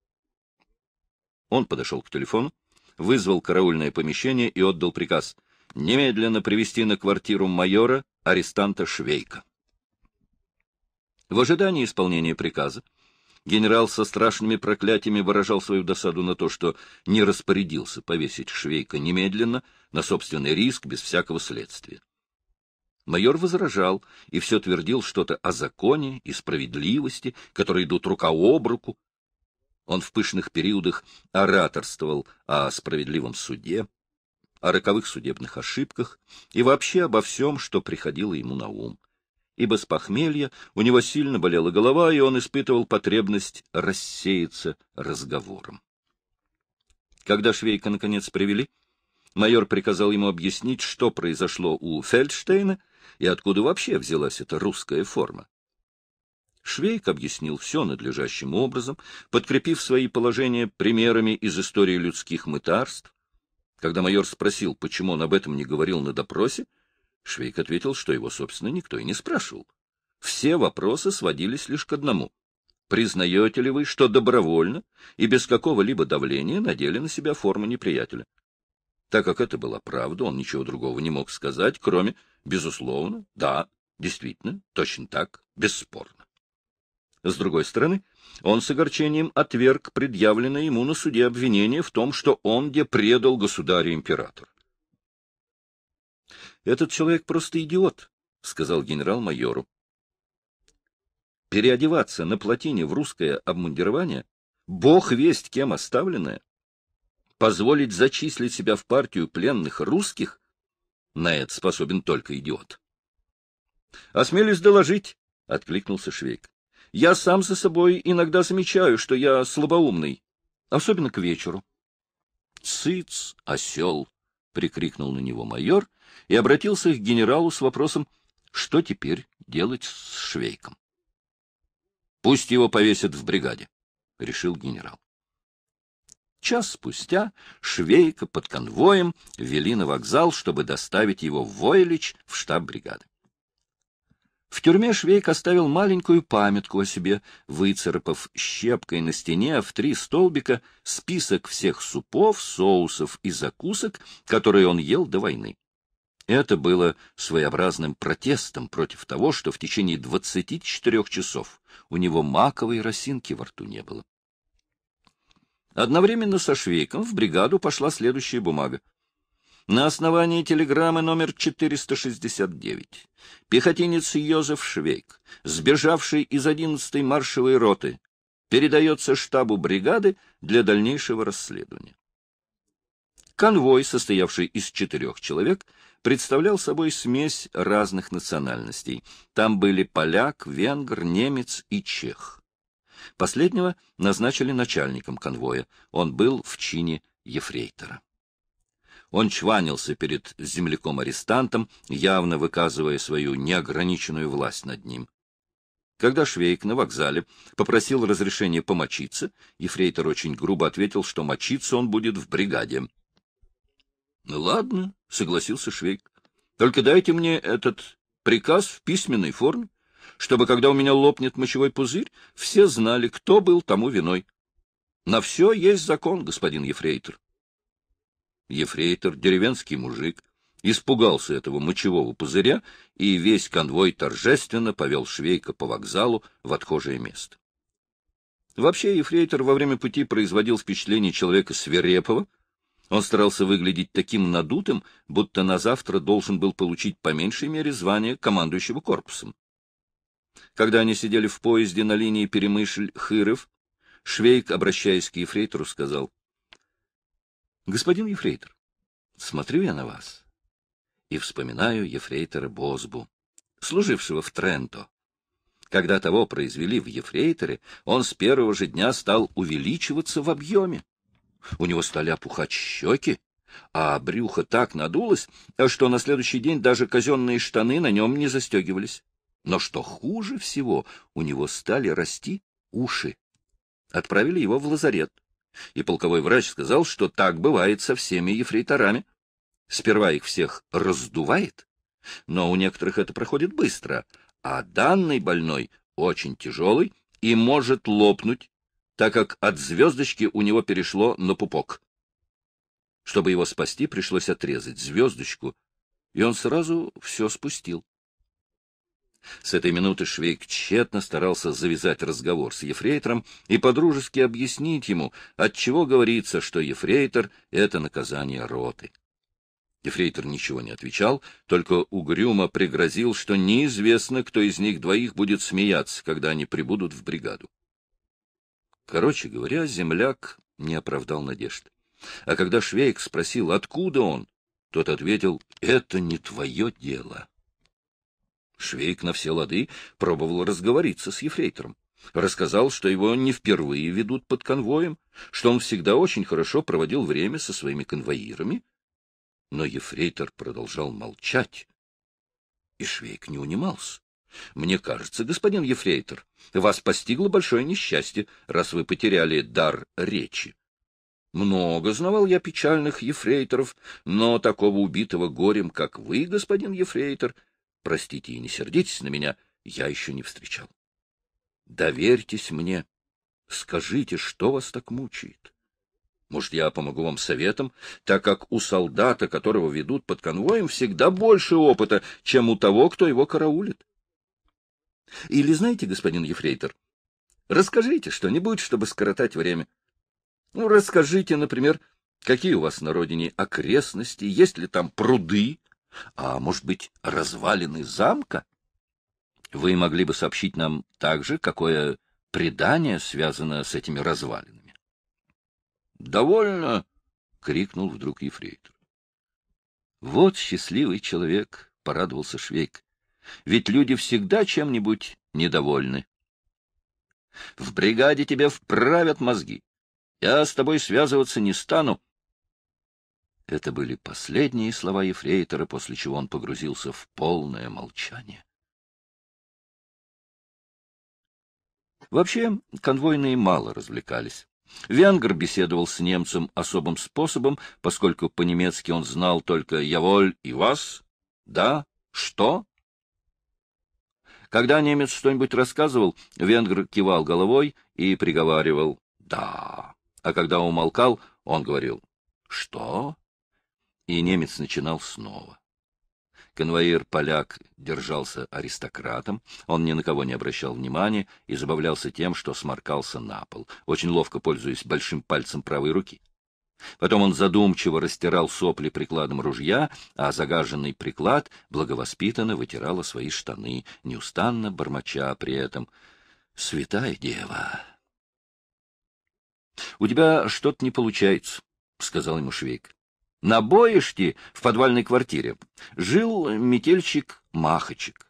Он подошел к телефону, вызвал караульное помещение и отдал приказ немедленно привести на квартиру майора арестанта Швейка. В ожидании исполнения приказа генерал со страшными проклятиями выражал свою досаду на то, что не распорядился повесить Швейка немедленно, на собственный риск, без всякого следствия. Майор возражал и все твердил что-то о законе и справедливости, которые идут рука об руку, он в пышных периодах ораторствовал о справедливом суде, о роковых судебных ошибках и вообще обо всем, что приходило ему на ум. Ибо с похмелья у него сильно болела голова, и он испытывал потребность рассеяться разговором. Когда Швейка наконец привели, майор приказал ему объяснить, что произошло у Фельдштейна и откуда вообще взялась эта русская форма. Швейк объяснил все надлежащим образом, подкрепив свои положения примерами из истории людских мытарств. Когда майор спросил, почему он об этом не говорил на допросе, Швейк ответил, что его, собственно, никто и не спрашивал. Все вопросы сводились лишь к одному. Признаете ли вы, что добровольно и без какого-либо давления надели на себя форму неприятеля? Так как это была правда, он ничего другого не мог сказать, кроме «безусловно», «да», «действительно», «точно так», «бесспорно». С другой стороны, он с огорчением отверг предъявленное ему на суде обвинение в том, что он где предал государя-императора. «Этот человек просто идиот», — сказал генерал майору. «Переодеваться на плотине в русское обмундирование, бог весть кем оставленное, позволить зачислить себя в партию пленных русских, на это способен только идиот». «Осмелюсь доложить», — откликнулся Швейк. Я сам за собой иногда замечаю, что я слабоумный, особенно к вечеру. — Цыц, осел! — прикрикнул на него майор и обратился к генералу с вопросом, что теперь делать с Швейком. — Пусть его повесят в бригаде, — решил генерал. Час спустя Швейка под конвоем вели на вокзал, чтобы доставить его в Войлич в штаб бригады. В тюрьме Швейк оставил маленькую памятку о себе, выцарапав щепкой на стене в три столбика список всех супов, соусов и закусок, которые он ел до войны. Это было своеобразным протестом против того, что в течение 24 часов у него маковой росинки во рту не было. Одновременно со Швейком в бригаду пошла следующая бумага на основании телеграммы номер 469 пехотинец Йозеф Швейк, сбежавший из 11-й маршевой роты, передается штабу бригады для дальнейшего расследования. Конвой, состоявший из четырех человек, представлял собой смесь разных национальностей. Там были поляк, венгр, немец и чех. Последнего назначили начальником конвоя. Он был в чине ефрейтора. Он чванился перед земляком-арестантом, явно выказывая свою неограниченную власть над ним. Когда Швейк на вокзале попросил разрешения помочиться, Ефрейтор очень грубо ответил, что мочиться он будет в бригаде. — ну ладно, — согласился Швейк. — Только дайте мне этот приказ в письменной форме, чтобы, когда у меня лопнет мочевой пузырь, все знали, кто был тому виной. На все есть закон, господин Ефрейтор. Ефрейтор, деревенский мужик, испугался этого мочевого пузыря, и весь конвой торжественно повел Швейка по вокзалу в отхожее место. Вообще, Ефрейтор во время пути производил впечатление человека свирепого. Он старался выглядеть таким надутым, будто на завтра должен был получить по меньшей мере звание командующего корпусом. Когда они сидели в поезде на линии Перемышль-Хыров, Швейк, обращаясь к Ефрейтору, сказал — Господин Ефрейтор, смотрю я на вас и вспоминаю Ефрейтора Бозбу, служившего в Тренто. Когда того произвели в Ефрейторе, он с первого же дня стал увеличиваться в объеме. У него стали опухать щеки, а брюхо так надулось, что на следующий день даже казенные штаны на нем не застегивались. Но что хуже всего, у него стали расти уши. Отправили его в лазарет. И полковой врач сказал, что так бывает со всеми ефрейторами. Сперва их всех раздувает, но у некоторых это проходит быстро, а данный больной очень тяжелый и может лопнуть, так как от звездочки у него перешло на пупок. Чтобы его спасти, пришлось отрезать звездочку, и он сразу все спустил. С этой минуты Швейк тщетно старался завязать разговор с Ефрейтором и подружески объяснить ему, отчего говорится, что Ефрейтор — это наказание роты. Ефрейтор ничего не отвечал, только угрюмо пригрозил, что неизвестно, кто из них двоих будет смеяться, когда они прибудут в бригаду. Короче говоря, земляк не оправдал надежд. А когда Швейк спросил, откуда он, тот ответил, «Это не твое дело». Швейк на все лады пробовал разговориться с ефрейтором. Рассказал, что его не впервые ведут под конвоем, что он всегда очень хорошо проводил время со своими конвоирами. Но ефрейтор продолжал молчать, и Швейк не унимался. «Мне кажется, господин ефрейтор, вас постигло большое несчастье, раз вы потеряли дар речи. Много знавал я печальных ефрейторов, но такого убитого горем, как вы, господин ефрейтор, — простите и не сердитесь на меня, я еще не встречал. Доверьтесь мне. Скажите, что вас так мучает? Может, я помогу вам советом, так как у солдата, которого ведут под конвоем, всегда больше опыта, чем у того, кто его караулит. Или знаете, господин Ефрейтор, расскажите что-нибудь, чтобы скоротать время. Ну, расскажите, например, какие у вас на родине окрестности, есть ли там пруды, а, может быть, развалины замка? Вы могли бы сообщить нам также, какое предание связано с этими развалинами? — Довольно! — крикнул вдруг Ефрейтор. — Вот счастливый человек! — порадовался Швейк. — Ведь люди всегда чем-нибудь недовольны. — В бригаде тебе вправят мозги. Я с тобой связываться не стану, это были последние слова Ефрейтора, после чего он погрузился в полное молчание. Вообще, конвойные мало развлекались. Вянгер беседовал с немцем особым способом, поскольку по-немецки он знал только «яволь» и «вас», «да», «что». Когда немец что-нибудь рассказывал, венгр кивал головой и приговаривал «да», а когда умолкал, он говорил «что?». И немец начинал снова. Конвоир-поляк держался аристократом, он ни на кого не обращал внимания и забавлялся тем, что сморкался на пол, очень ловко пользуясь большим пальцем правой руки. Потом он задумчиво растирал сопли прикладом ружья, а загаженный приклад благовоспитанно вытирала свои штаны, неустанно бормоча при этом «Святая дева!» — У тебя что-то не получается, — сказал ему Швейк. На боешке в подвальной квартире жил метельщик Махачек.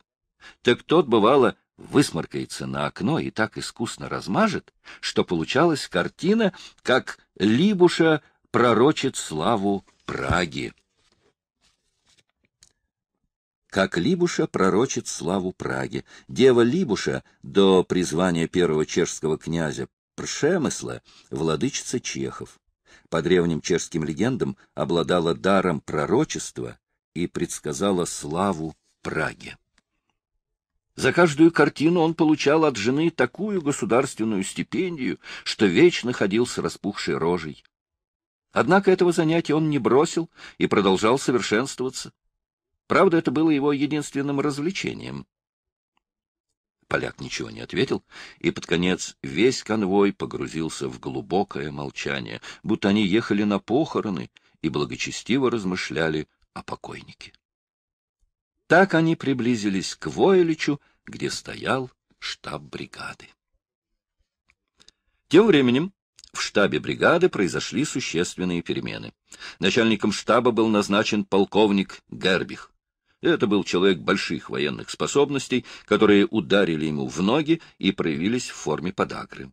Так тот, бывало, высморкается на окно и так искусно размажет, что получалась картина, как Либуша пророчит славу Праги. Как Либуша пророчит славу Праги. Дева Либуша до призвания первого чешского князя Пршемысла, владычица Чехов по древним чешским легендам, обладала даром пророчества и предсказала славу Праге. За каждую картину он получал от жены такую государственную стипендию, что вечно ходил с распухшей рожей. Однако этого занятия он не бросил и продолжал совершенствоваться. Правда, это было его единственным развлечением. Поляк ничего не ответил, и под конец весь конвой погрузился в глубокое молчание, будто они ехали на похороны и благочестиво размышляли о покойнике. Так они приблизились к Войличу, где стоял штаб бригады. Тем временем в штабе бригады произошли существенные перемены. Начальником штаба был назначен полковник Гербих. Это был человек больших военных способностей, которые ударили ему в ноги и проявились в форме подагры.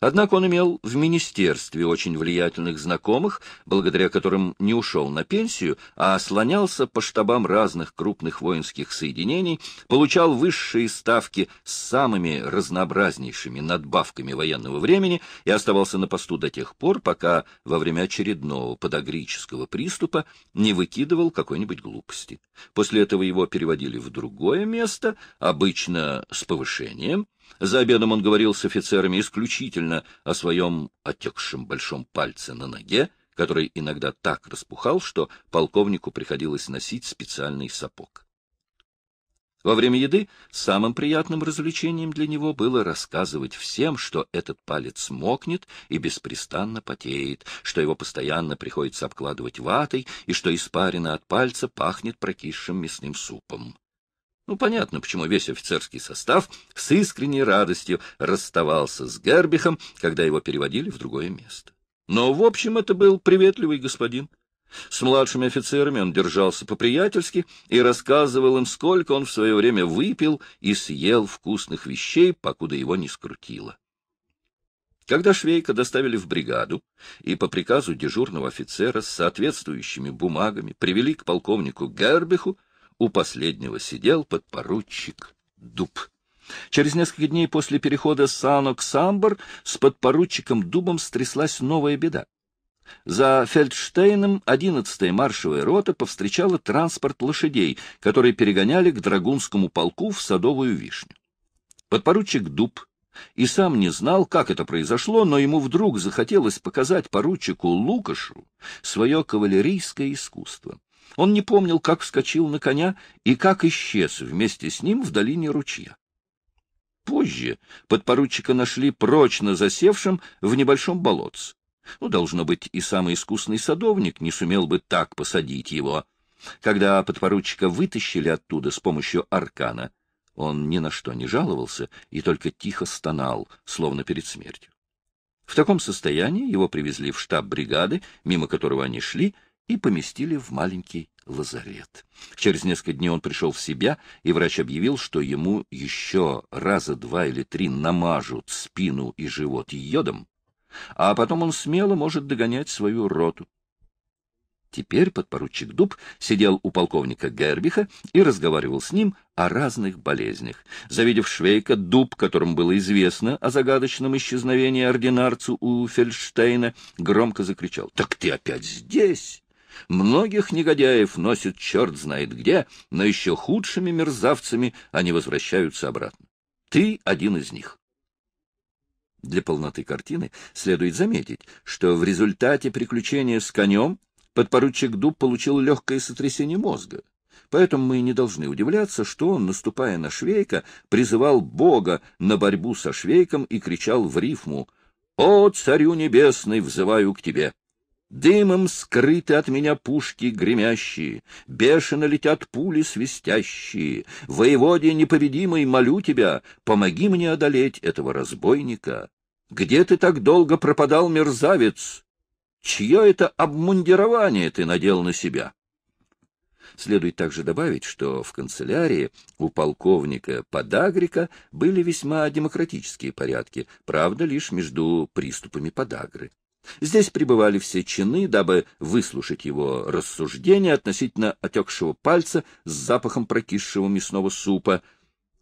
Однако он имел в министерстве очень влиятельных знакомых, благодаря которым не ушел на пенсию, а слонялся по штабам разных крупных воинских соединений, получал высшие ставки с самыми разнообразнейшими надбавками военного времени и оставался на посту до тех пор, пока во время очередного подогрического приступа не выкидывал какой-нибудь глупости. После этого его переводили в другое место, обычно с повышением, за обедом он говорил с офицерами исключительно о своем отекшем большом пальце на ноге, который иногда так распухал, что полковнику приходилось носить специальный сапог. Во время еды самым приятным развлечением для него было рассказывать всем, что этот палец мокнет и беспрестанно потеет, что его постоянно приходится обкладывать ватой и что испарина от пальца пахнет прокисшим мясным супом. Ну, понятно, почему весь офицерский состав с искренней радостью расставался с Гербихом, когда его переводили в другое место. Но, в общем, это был приветливый господин. С младшими офицерами он держался по-приятельски и рассказывал им, сколько он в свое время выпил и съел вкусных вещей, покуда его не скрутило. Когда Швейка доставили в бригаду и по приказу дежурного офицера с соответствующими бумагами привели к полковнику Гербиху, у последнего сидел подпоручик Дуб. Через несколько дней после перехода санок к Самбор с подпоручиком Дубом стряслась новая беда. За Фельдштейном 11-я маршевая рота повстречала транспорт лошадей, которые перегоняли к Драгунскому полку в Садовую Вишню. Подпоручик Дуб и сам не знал, как это произошло, но ему вдруг захотелось показать поручику Лукашу свое кавалерийское искусство. Он не помнил, как вскочил на коня и как исчез вместе с ним в долине ручья. Позже подпоручика нашли прочно засевшим в небольшом болотце. Ну, должно быть, и самый искусный садовник не сумел бы так посадить его. Когда подпоручика вытащили оттуда с помощью аркана, он ни на что не жаловался и только тихо стонал, словно перед смертью. В таком состоянии его привезли в штаб бригады, мимо которого они шли, и поместили в маленький лазарет. Через несколько дней он пришел в себя, и врач объявил, что ему еще раза два или три намажут спину и живот йодом, а потом он смело может догонять свою роту. Теперь подпоручик Дуб сидел у полковника Гербиха и разговаривал с ним о разных болезнях. Завидев Швейка, Дуб, которому было известно о загадочном исчезновении ординарцу у Фельштейна, громко закричал «Так ты опять здесь!» Многих негодяев носит черт знает где, но еще худшими мерзавцами они возвращаются обратно. Ты один из них. Для полноты картины следует заметить, что в результате приключения с конем подпоручик Дуб получил легкое сотрясение мозга. Поэтому мы не должны удивляться, что он, наступая на Швейка, призывал Бога на борьбу со Швейком и кричал в рифму «О, царю небесный, взываю к тебе!» Дымом скрыты от меня пушки гремящие, Бешено летят пули свистящие. Воеводе непобедимый, молю тебя, Помоги мне одолеть этого разбойника. Где ты так долго пропадал, мерзавец? Чье это обмундирование ты надел на себя? Следует также добавить, что в канцелярии у полковника Подагрика были весьма демократические порядки, правда, лишь между приступами подагры. Здесь пребывали все чины, дабы выслушать его рассуждения относительно отекшего пальца с запахом прокисшего мясного супа.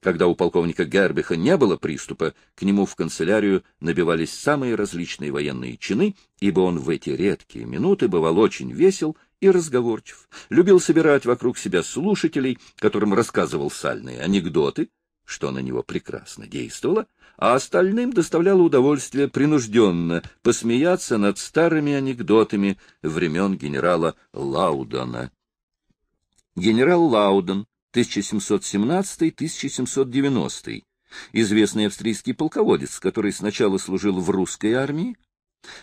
Когда у полковника Гербиха не было приступа, к нему в канцелярию набивались самые различные военные чины, ибо он в эти редкие минуты бывал очень весел и разговорчив, любил собирать вокруг себя слушателей, которым рассказывал сальные анекдоты, что на него прекрасно действовало, а остальным доставляло удовольствие принужденно посмеяться над старыми анекдотами времен генерала Лаудона. Генерал Лаудон, 1717-1790, известный австрийский полководец, который сначала служил в русской армии,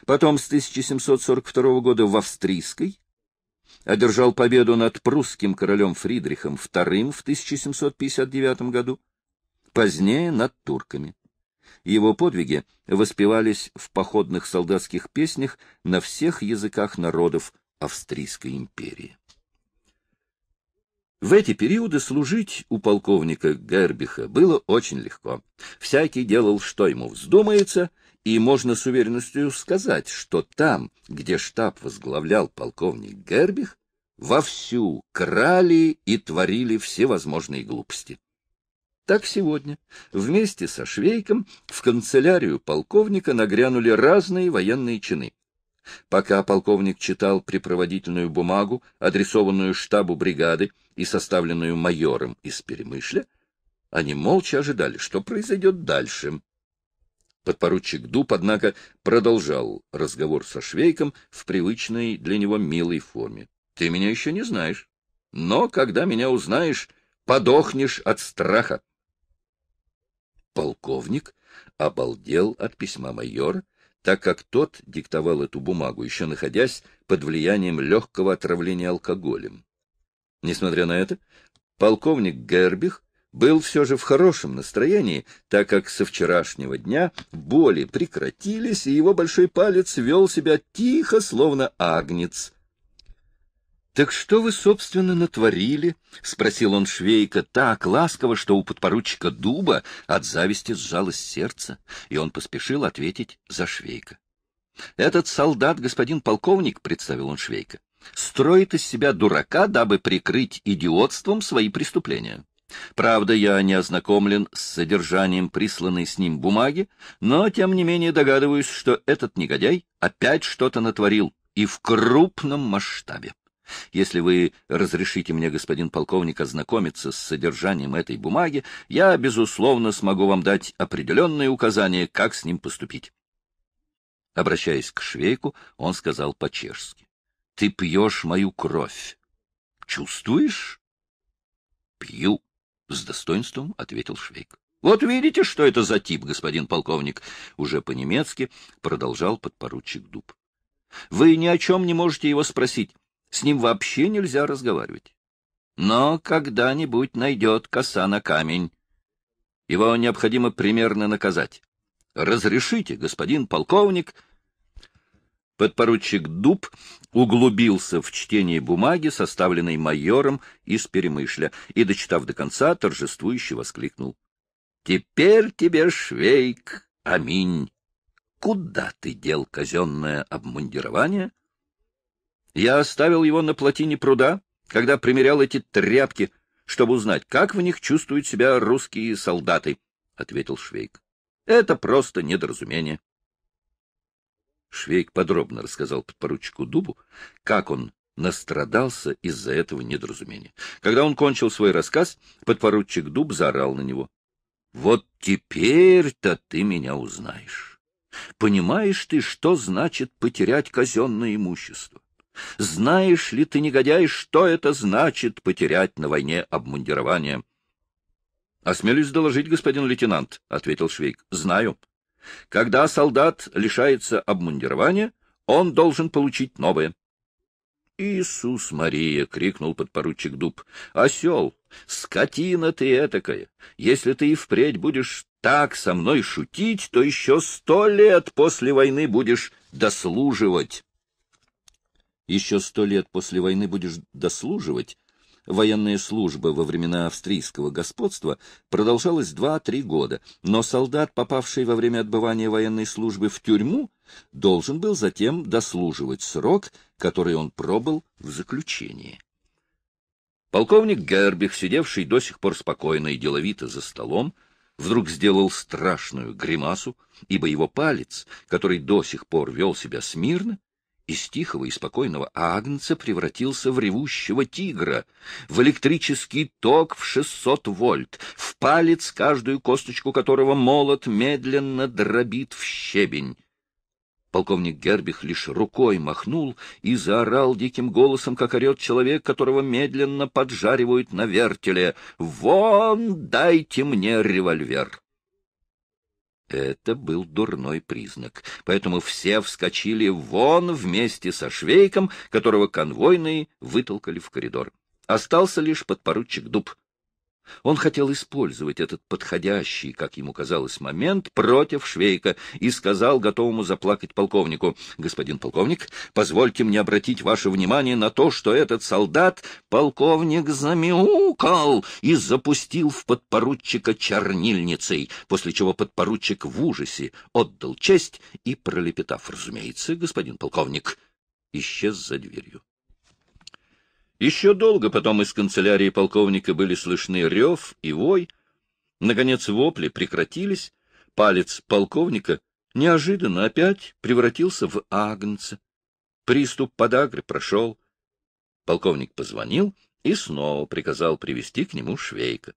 потом с 1742 года в австрийской, одержал победу над прусским королем Фридрихом II в 1759 году, позднее над турками. Его подвиги воспевались в походных солдатских песнях на всех языках народов Австрийской империи. В эти периоды служить у полковника Гербиха было очень легко. Всякий делал, что ему вздумается, и можно с уверенностью сказать, что там, где штаб возглавлял полковник Гербих, вовсю крали и творили всевозможные глупости. Так сегодня вместе со Швейком в канцелярию полковника нагрянули разные военные чины. Пока полковник читал припроводительную бумагу, адресованную штабу бригады и составленную майором из Перемышля, они молча ожидали, что произойдет дальше. Подпоручик Дуб, однако, продолжал разговор со Швейком в привычной для него милой форме. — Ты меня еще не знаешь, но когда меня узнаешь, подохнешь от страха полковник обалдел от письма майора, так как тот диктовал эту бумагу, еще находясь под влиянием легкого отравления алкоголем. Несмотря на это, полковник Гербих был все же в хорошем настроении, так как со вчерашнего дня боли прекратились, и его большой палец вел себя тихо, словно агнец — «Так что вы, собственно, натворили?» — спросил он Швейка так ласково, что у подпоручика Дуба от зависти сжалось сердце, и он поспешил ответить за Швейка. «Этот солдат, господин полковник», — представил он Швейка, — «строит из себя дурака, дабы прикрыть идиотством свои преступления. Правда, я не ознакомлен с содержанием присланной с ним бумаги, но, тем не менее, догадываюсь, что этот негодяй опять что-то натворил, и в крупном масштабе». Если вы разрешите мне, господин полковник, ознакомиться с содержанием этой бумаги, я, безусловно, смогу вам дать определенные указания, как с ним поступить. Обращаясь к швейку, он сказал по-чешски. — Ты пьешь мою кровь. Чувствуешь? — Пью, — с достоинством ответил швейк. — Вот видите, что это за тип, господин полковник, — уже по-немецки продолжал подпоручик Дуб. — Вы ни о чем не можете его спросить. С ним вообще нельзя разговаривать. Но когда-нибудь найдет коса на камень. Его необходимо примерно наказать. Разрешите, господин полковник... Подпоручик Дуб углубился в чтение бумаги, составленной майором из Перемышля, и, дочитав до конца, торжествующе воскликнул. — Теперь тебе, Швейк, аминь! Куда ты дел казенное обмундирование? Я оставил его на плотине пруда, когда примерял эти тряпки, чтобы узнать, как в них чувствуют себя русские солдаты, — ответил Швейк. — Это просто недоразумение. Швейк подробно рассказал подпоручику Дубу, как он настрадался из-за этого недоразумения. Когда он кончил свой рассказ, подпоручик Дуб заорал на него. — Вот теперь-то ты меня узнаешь. Понимаешь ты, что значит потерять казенное имущество? Знаешь ли ты, негодяй, что это значит потерять на войне обмундирование? — Осмелюсь доложить, господин лейтенант, — ответил Швейк. — Знаю. Когда солдат лишается обмундирования, он должен получить новое. — Иисус Мария! — крикнул подпоручик Дуб. — Осел! Скотина ты этакая! Если ты и впредь будешь так со мной шутить, то еще сто лет после войны будешь дослуживать еще сто лет после войны будешь дослуживать, Военная служба во времена австрийского господства продолжалась два-три года, но солдат, попавший во время отбывания военной службы в тюрьму, должен был затем дослуживать срок, который он пробыл в заключении. Полковник Гербих, сидевший до сих пор спокойно и деловито за столом, вдруг сделал страшную гримасу, ибо его палец, который до сих пор вел себя смирно, из тихого и спокойного а агнца превратился в ревущего тигра, в электрический ток в 600 вольт, в палец, каждую косточку которого молот медленно дробит в щебень. Полковник Гербих лишь рукой махнул и заорал диким голосом, как орет человек, которого медленно поджаривают на вертеле. «Вон, дайте мне револьвер!» Это был дурной признак, поэтому все вскочили вон вместе со швейком, которого конвойные вытолкали в коридор. Остался лишь подпоручик Дуб. Он хотел использовать этот подходящий, как ему казалось, момент против Швейка и сказал готовому заплакать полковнику, «Господин полковник, позвольте мне обратить ваше внимание на то, что этот солдат полковник замяукал и запустил в подпоручика чернильницей, после чего подпоручик в ужасе отдал честь и, пролепетав, разумеется, господин полковник, исчез за дверью. Еще долго потом из канцелярии полковника были слышны рев и вой. Наконец вопли прекратились, палец полковника неожиданно опять превратился в агнца. Приступ подагры прошел. Полковник позвонил и снова приказал привести к нему швейка.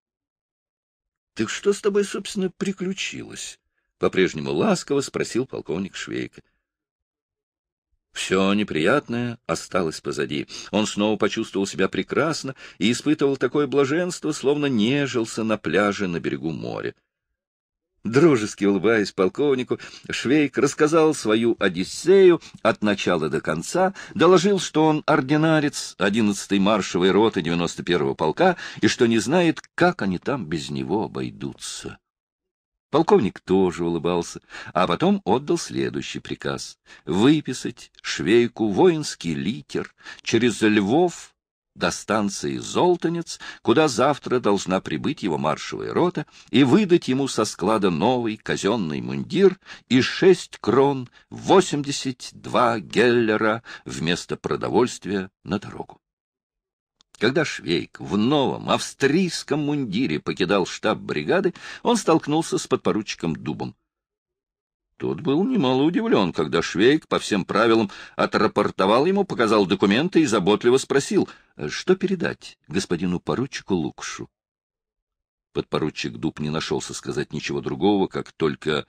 — Так что с тобой, собственно, приключилось? — по-прежнему ласково спросил полковник Швейка. Все неприятное осталось позади. Он снова почувствовал себя прекрасно и испытывал такое блаженство, словно нежился на пляже на берегу моря. Дружески улыбаясь полковнику, Швейк рассказал свою Одиссею от начала до конца, доложил, что он ординарец 11-й маршевой роты 91-го полка и что не знает, как они там без него обойдутся. Полковник тоже улыбался, а потом отдал следующий приказ — выписать швейку воинский литер через Львов до станции «Золтанец», куда завтра должна прибыть его маршевая рота, и выдать ему со склада новый казенный мундир и шесть крон, восемьдесят два геллера вместо продовольствия на дорогу. Когда Швейк в новом австрийском мундире покидал штаб бригады, он столкнулся с подпоручиком Дубом. Тот был немало удивлен, когда Швейк по всем правилам отрапортовал ему, показал документы и заботливо спросил, что передать господину поручику Лукшу. Подпоручик Дуб не нашелся сказать ничего другого, как только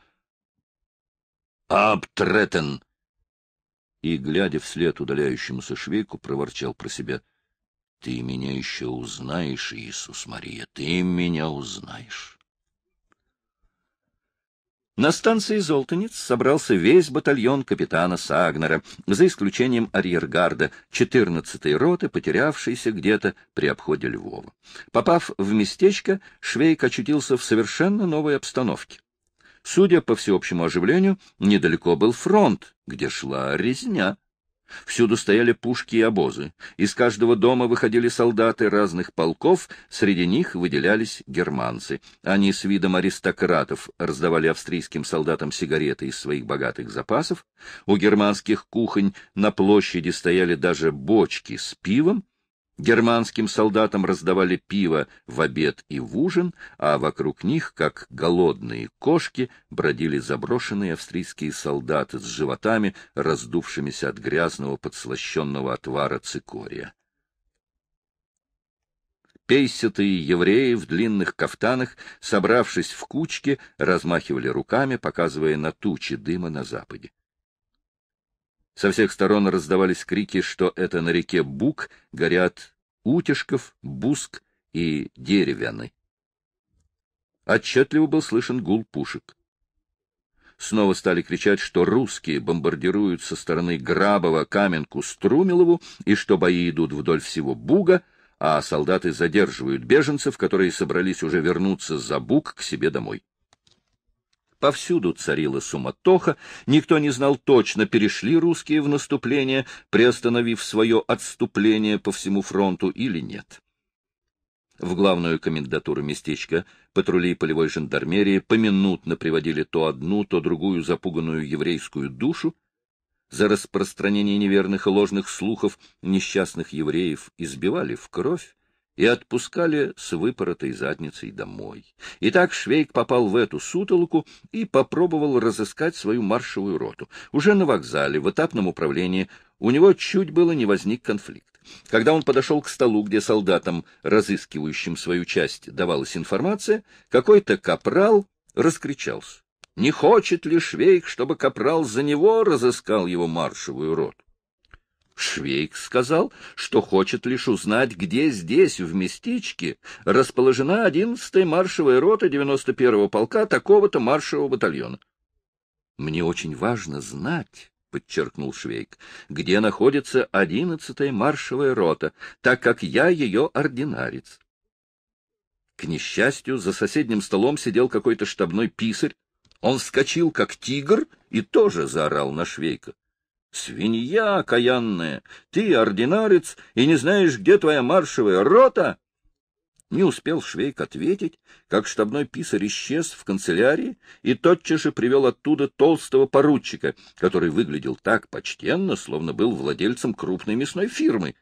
«Абтретен!» И, глядя вслед удаляющемуся Швейку, проворчал про себя — ты меня еще узнаешь, Иисус Мария, ты меня узнаешь. На станции «Золотанец» собрался весь батальон капитана Сагнера, за исключением арьергарда, 14-й роты, потерявшейся где-то при обходе Львова. Попав в местечко, Швейк очутился в совершенно новой обстановке. Судя по всеобщему оживлению, недалеко был фронт, где шла резня. Всюду стояли пушки и обозы. Из каждого дома выходили солдаты разных полков, среди них выделялись германцы. Они с видом аристократов раздавали австрийским солдатам сигареты из своих богатых запасов. У германских кухонь на площади стояли даже бочки с пивом, Германским солдатам раздавали пиво в обед и в ужин, а вокруг них, как голодные кошки, бродили заброшенные австрийские солдаты с животами, раздувшимися от грязного подслащенного отвара цикория. Пейсятые евреи в длинных кафтанах, собравшись в кучке, размахивали руками, показывая на тучи дыма на западе. Со всех сторон раздавались крики, что это на реке Бук горят Утишков, Буск и Деревянный. Отчетливо был слышен гул пушек. Снова стали кричать, что русские бомбардируют со стороны Грабова, Каменку, Струмилову, и что бои идут вдоль всего Буга, а солдаты задерживают беженцев, которые собрались уже вернуться за Буг к себе домой. Повсюду царила суматоха, никто не знал точно, перешли русские в наступление, приостановив свое отступление по всему фронту или нет. В главную комендатуру местечка патрули полевой жандармерии поминутно приводили то одну, то другую запуганную еврейскую душу. За распространение неверных и ложных слухов несчастных евреев избивали в кровь, и отпускали с выпоротой задницей домой. Итак, Швейк попал в эту сутолоку и попробовал разыскать свою маршевую роту. Уже на вокзале, в этапном управлении, у него чуть было не возник конфликт. Когда он подошел к столу, где солдатам, разыскивающим свою часть, давалась информация, какой-то капрал раскричался. Не хочет ли Швейк, чтобы капрал за него разыскал его маршевую роту? Швейк сказал, что хочет лишь узнать, где здесь, в местечке, расположена 11-я маршевая рота 91-го полка такого-то маршевого батальона. — Мне очень важно знать, — подчеркнул Швейк, — где находится 11-я маршевая рота, так как я ее ординарец. К несчастью, за соседним столом сидел какой-то штабной писарь. Он вскочил, как тигр, и тоже заорал на Швейка. Свинья окаянная! Ты ординарец и не знаешь, где твоя маршевая рота!» Не успел Швейк ответить, как штабной писарь исчез в канцелярии и тотчас же привел оттуда толстого поручика, который выглядел так почтенно, словно был владельцем крупной мясной фирмы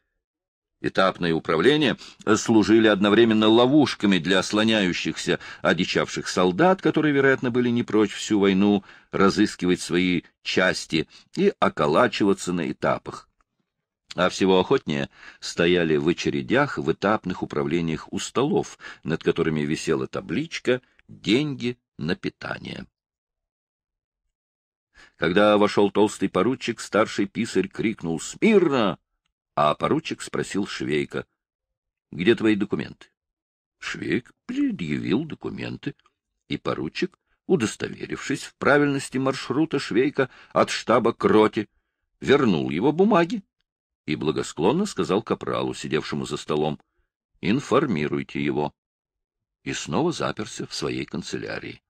этапное управление служили одновременно ловушками для слоняющихся, одичавших солдат, которые, вероятно, были не прочь всю войну разыскивать свои части и околачиваться на этапах. А всего охотнее стояли в очередях в этапных управлениях у столов, над которыми висела табличка «Деньги на питание». Когда вошел толстый поручик, старший писарь крикнул «Смирно!» А поручик спросил Швейка, — Где твои документы? Швейк предъявил документы, и поручик, удостоверившись в правильности маршрута Швейка от штаба к роте, вернул его бумаги и благосклонно сказал капралу, сидевшему за столом, — Информируйте его. И снова заперся в своей канцелярии.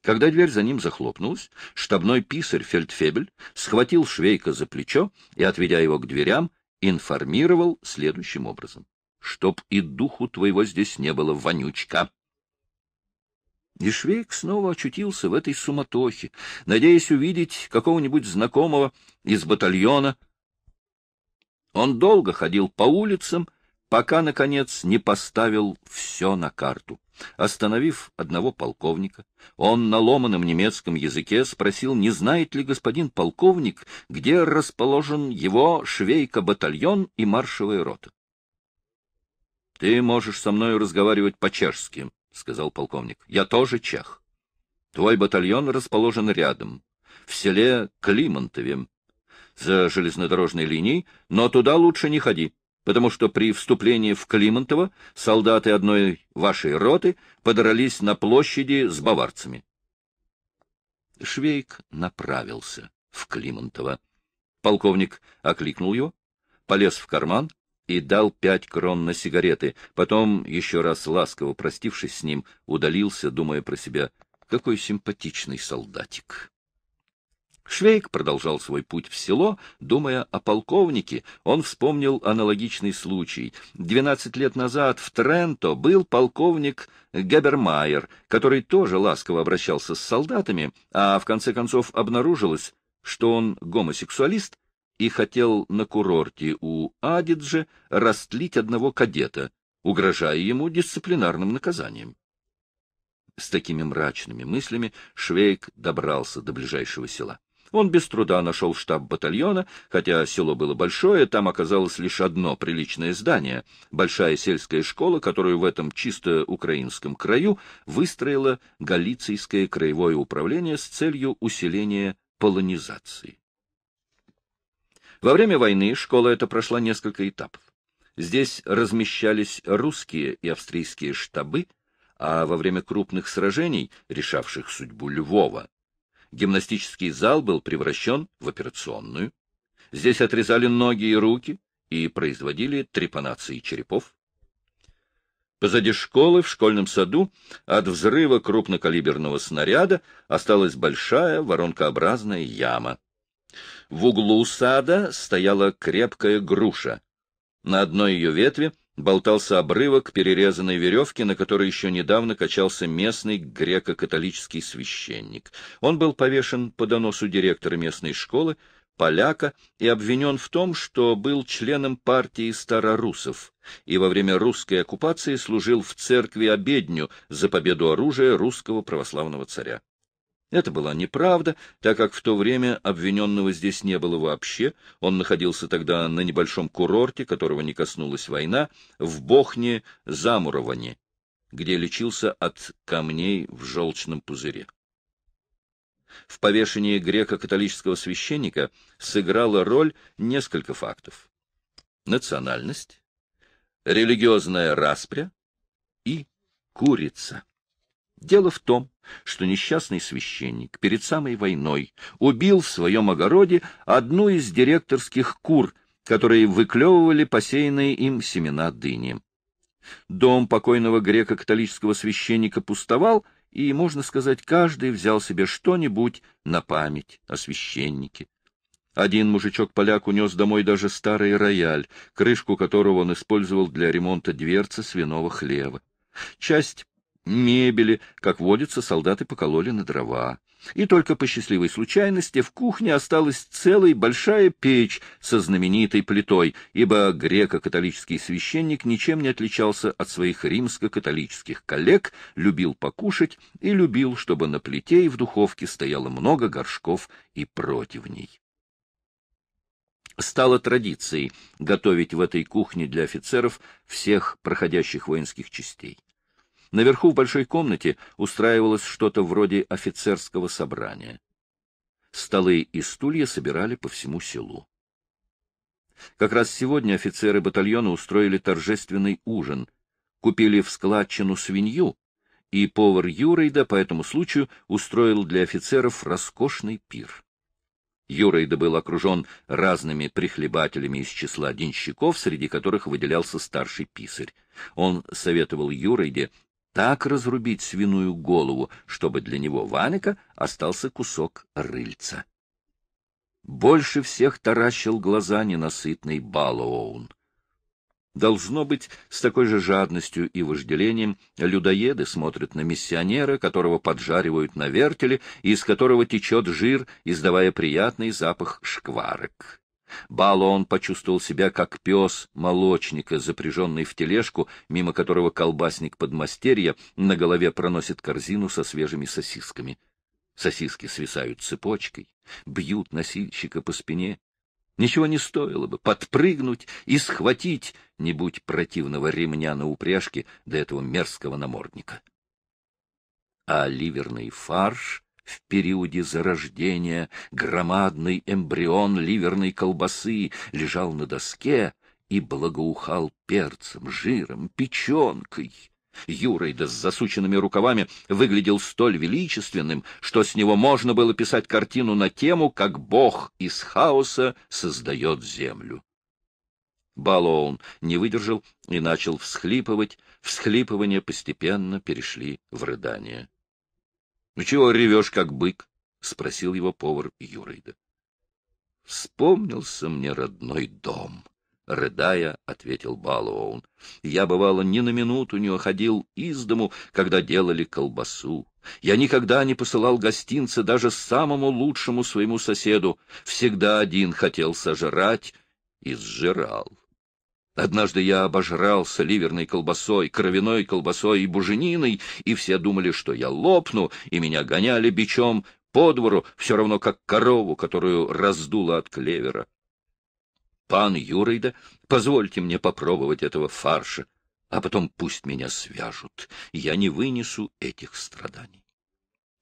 Когда дверь за ним захлопнулась, штабной писарь Фельдфебель схватил Швейка за плечо и, отведя его к дверям, информировал следующим образом. «Чтоб и духу твоего здесь не было, вонючка!» И Швейк снова очутился в этой суматохе, надеясь увидеть какого-нибудь знакомого из батальона. Он долго ходил по улицам, пока, наконец, не поставил все на карту. Остановив одного полковника, он на ломаном немецком языке спросил, не знает ли господин полковник, где расположен его швейка-батальон и маршевая рота. — Ты можешь со мной разговаривать по-чешски, — сказал полковник. — Я тоже чех. Твой батальон расположен рядом, в селе Климонтове, за железнодорожной линией, но туда лучше не ходи потому что при вступлении в Климонтово солдаты одной вашей роты подрались на площади с баварцами. Швейк направился в Климонтово. Полковник окликнул его, полез в карман и дал пять крон на сигареты. Потом, еще раз ласково простившись с ним, удалился, думая про себя, какой симпатичный солдатик. Швейк продолжал свой путь в село, думая о полковнике. Он вспомнил аналогичный случай. Двенадцать лет назад в Тренто был полковник Габермайер, который тоже ласково обращался с солдатами, а в конце концов обнаружилось, что он гомосексуалист и хотел на курорте у Адидже растлить одного кадета, угрожая ему дисциплинарным наказанием. С такими мрачными мыслями Швейк добрался до ближайшего села. Он без труда нашел штаб батальона, хотя село было большое, там оказалось лишь одно приличное здание — большая сельская школа, которую в этом чисто украинском краю выстроило Галицийское краевое управление с целью усиления полонизации. Во время войны школа эта прошла несколько этапов. Здесь размещались русские и австрийские штабы, а во время крупных сражений, решавших судьбу Львова, гимнастический зал был превращен в операционную. Здесь отрезали ноги и руки и производили трепанации черепов. Позади школы, в школьном саду, от взрыва крупнокалиберного снаряда осталась большая воронкообразная яма. В углу сада стояла крепкая груша. На одной ее ветви болтался обрывок перерезанной веревки, на которой еще недавно качался местный греко-католический священник. Он был повешен по доносу директора местной школы, поляка, и обвинен в том, что был членом партии старорусов и во время русской оккупации служил в церкви обедню за победу оружия русского православного царя. Это была неправда, так как в то время обвиненного здесь не было вообще, он находился тогда на небольшом курорте, которого не коснулась война, в Бохне-Замуроване, где лечился от камней в желчном пузыре. В повешении греко-католического священника сыграла роль несколько фактов. Национальность, религиозная распря и курица. Дело в том, что несчастный священник перед самой войной убил в своем огороде одну из директорских кур, которые выклевывали посеянные им семена дыни. Дом покойного греко-католического священника пустовал, и, можно сказать, каждый взял себе что-нибудь на память о священнике. Один мужичок-поляк унес домой даже старый рояль, крышку которого он использовал для ремонта дверцы свиного хлева. Часть мебели, как водится, солдаты покололи на дрова. И только по счастливой случайности в кухне осталась целая большая печь со знаменитой плитой, ибо греко-католический священник ничем не отличался от своих римско-католических коллег, любил покушать и любил, чтобы на плите и в духовке стояло много горшков и противней. Стало традицией готовить в этой кухне для офицеров всех проходящих воинских частей. Наверху в большой комнате устраивалось что-то вроде офицерского собрания. Столы и стулья собирали по всему селу. Как раз сегодня офицеры батальона устроили торжественный ужин, купили в складчину свинью, и повар Юрейда по этому случаю устроил для офицеров роскошный пир. Юрейда был окружен разными прихлебателями из числа денщиков, среди которых выделялся старший писарь. Он советовал Юрейде так разрубить свиную голову, чтобы для него Ванека остался кусок рыльца. Больше всех таращил глаза ненасытный Балоун. Должно быть, с такой же жадностью и вожделением людоеды смотрят на миссионера, которого поджаривают на вертеле и из которого течет жир, издавая приятный запах шкварок. Балон почувствовал себя как пес молочника, запряженный в тележку, мимо которого колбасник подмастерья на голове проносит корзину со свежими сосисками. Сосиски свисают цепочкой, бьют носильщика по спине. Ничего не стоило бы подпрыгнуть и схватить, не будь противного ремня на упряжке до этого мерзкого намордника. А ливерный фарш в периоде зарождения громадный эмбрион ливерной колбасы лежал на доске и благоухал перцем, жиром, печенкой. Юрейда с засученными рукавами выглядел столь величественным, что с него можно было писать картину на тему, как бог из хаоса создает землю. Балоун не выдержал и начал всхлипывать, всхлипывания постепенно перешли в рыдание. — ну Чего ревешь, как бык? — спросил его повар Юрейда. — Вспомнился мне родной дом, — рыдая, ответил Балуоун. — Я, бывало, ни на минуту не уходил из дому, когда делали колбасу. Я никогда не посылал гостинца даже самому лучшему своему соседу. Всегда один хотел сожрать и сжирал. Однажды я обожрался ливерной колбасой, кровяной колбасой и бужениной, и все думали, что я лопну, и меня гоняли бичом по двору, все равно как корову, которую раздуло от клевера. Пан Юрейда, позвольте мне попробовать этого фарша, а потом пусть меня свяжут. Я не вынесу этих страданий.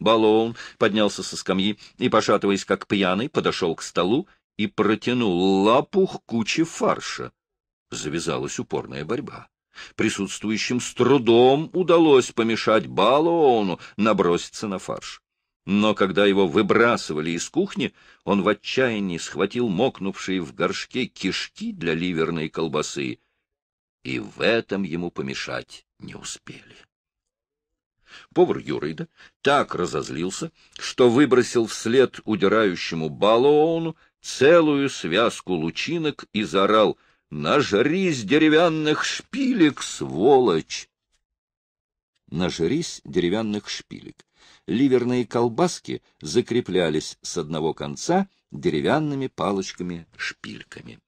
Балоун поднялся со скамьи и, пошатываясь как пьяный, подошел к столу и протянул лапу к куче фарша завязалась упорная борьба. Присутствующим с трудом удалось помешать Балоону наброситься на фарш. Но когда его выбрасывали из кухни, он в отчаянии схватил мокнувшие в горшке кишки для ливерной колбасы. И в этом ему помешать не успели. Повар Юрейда так разозлился, что выбросил вслед удирающему Балоону целую связку лучинок и заорал — Нажрись деревянных шпилек, сволочь! Нажрись деревянных шпилек. Ливерные колбаски закреплялись с одного конца деревянными палочками-шпильками.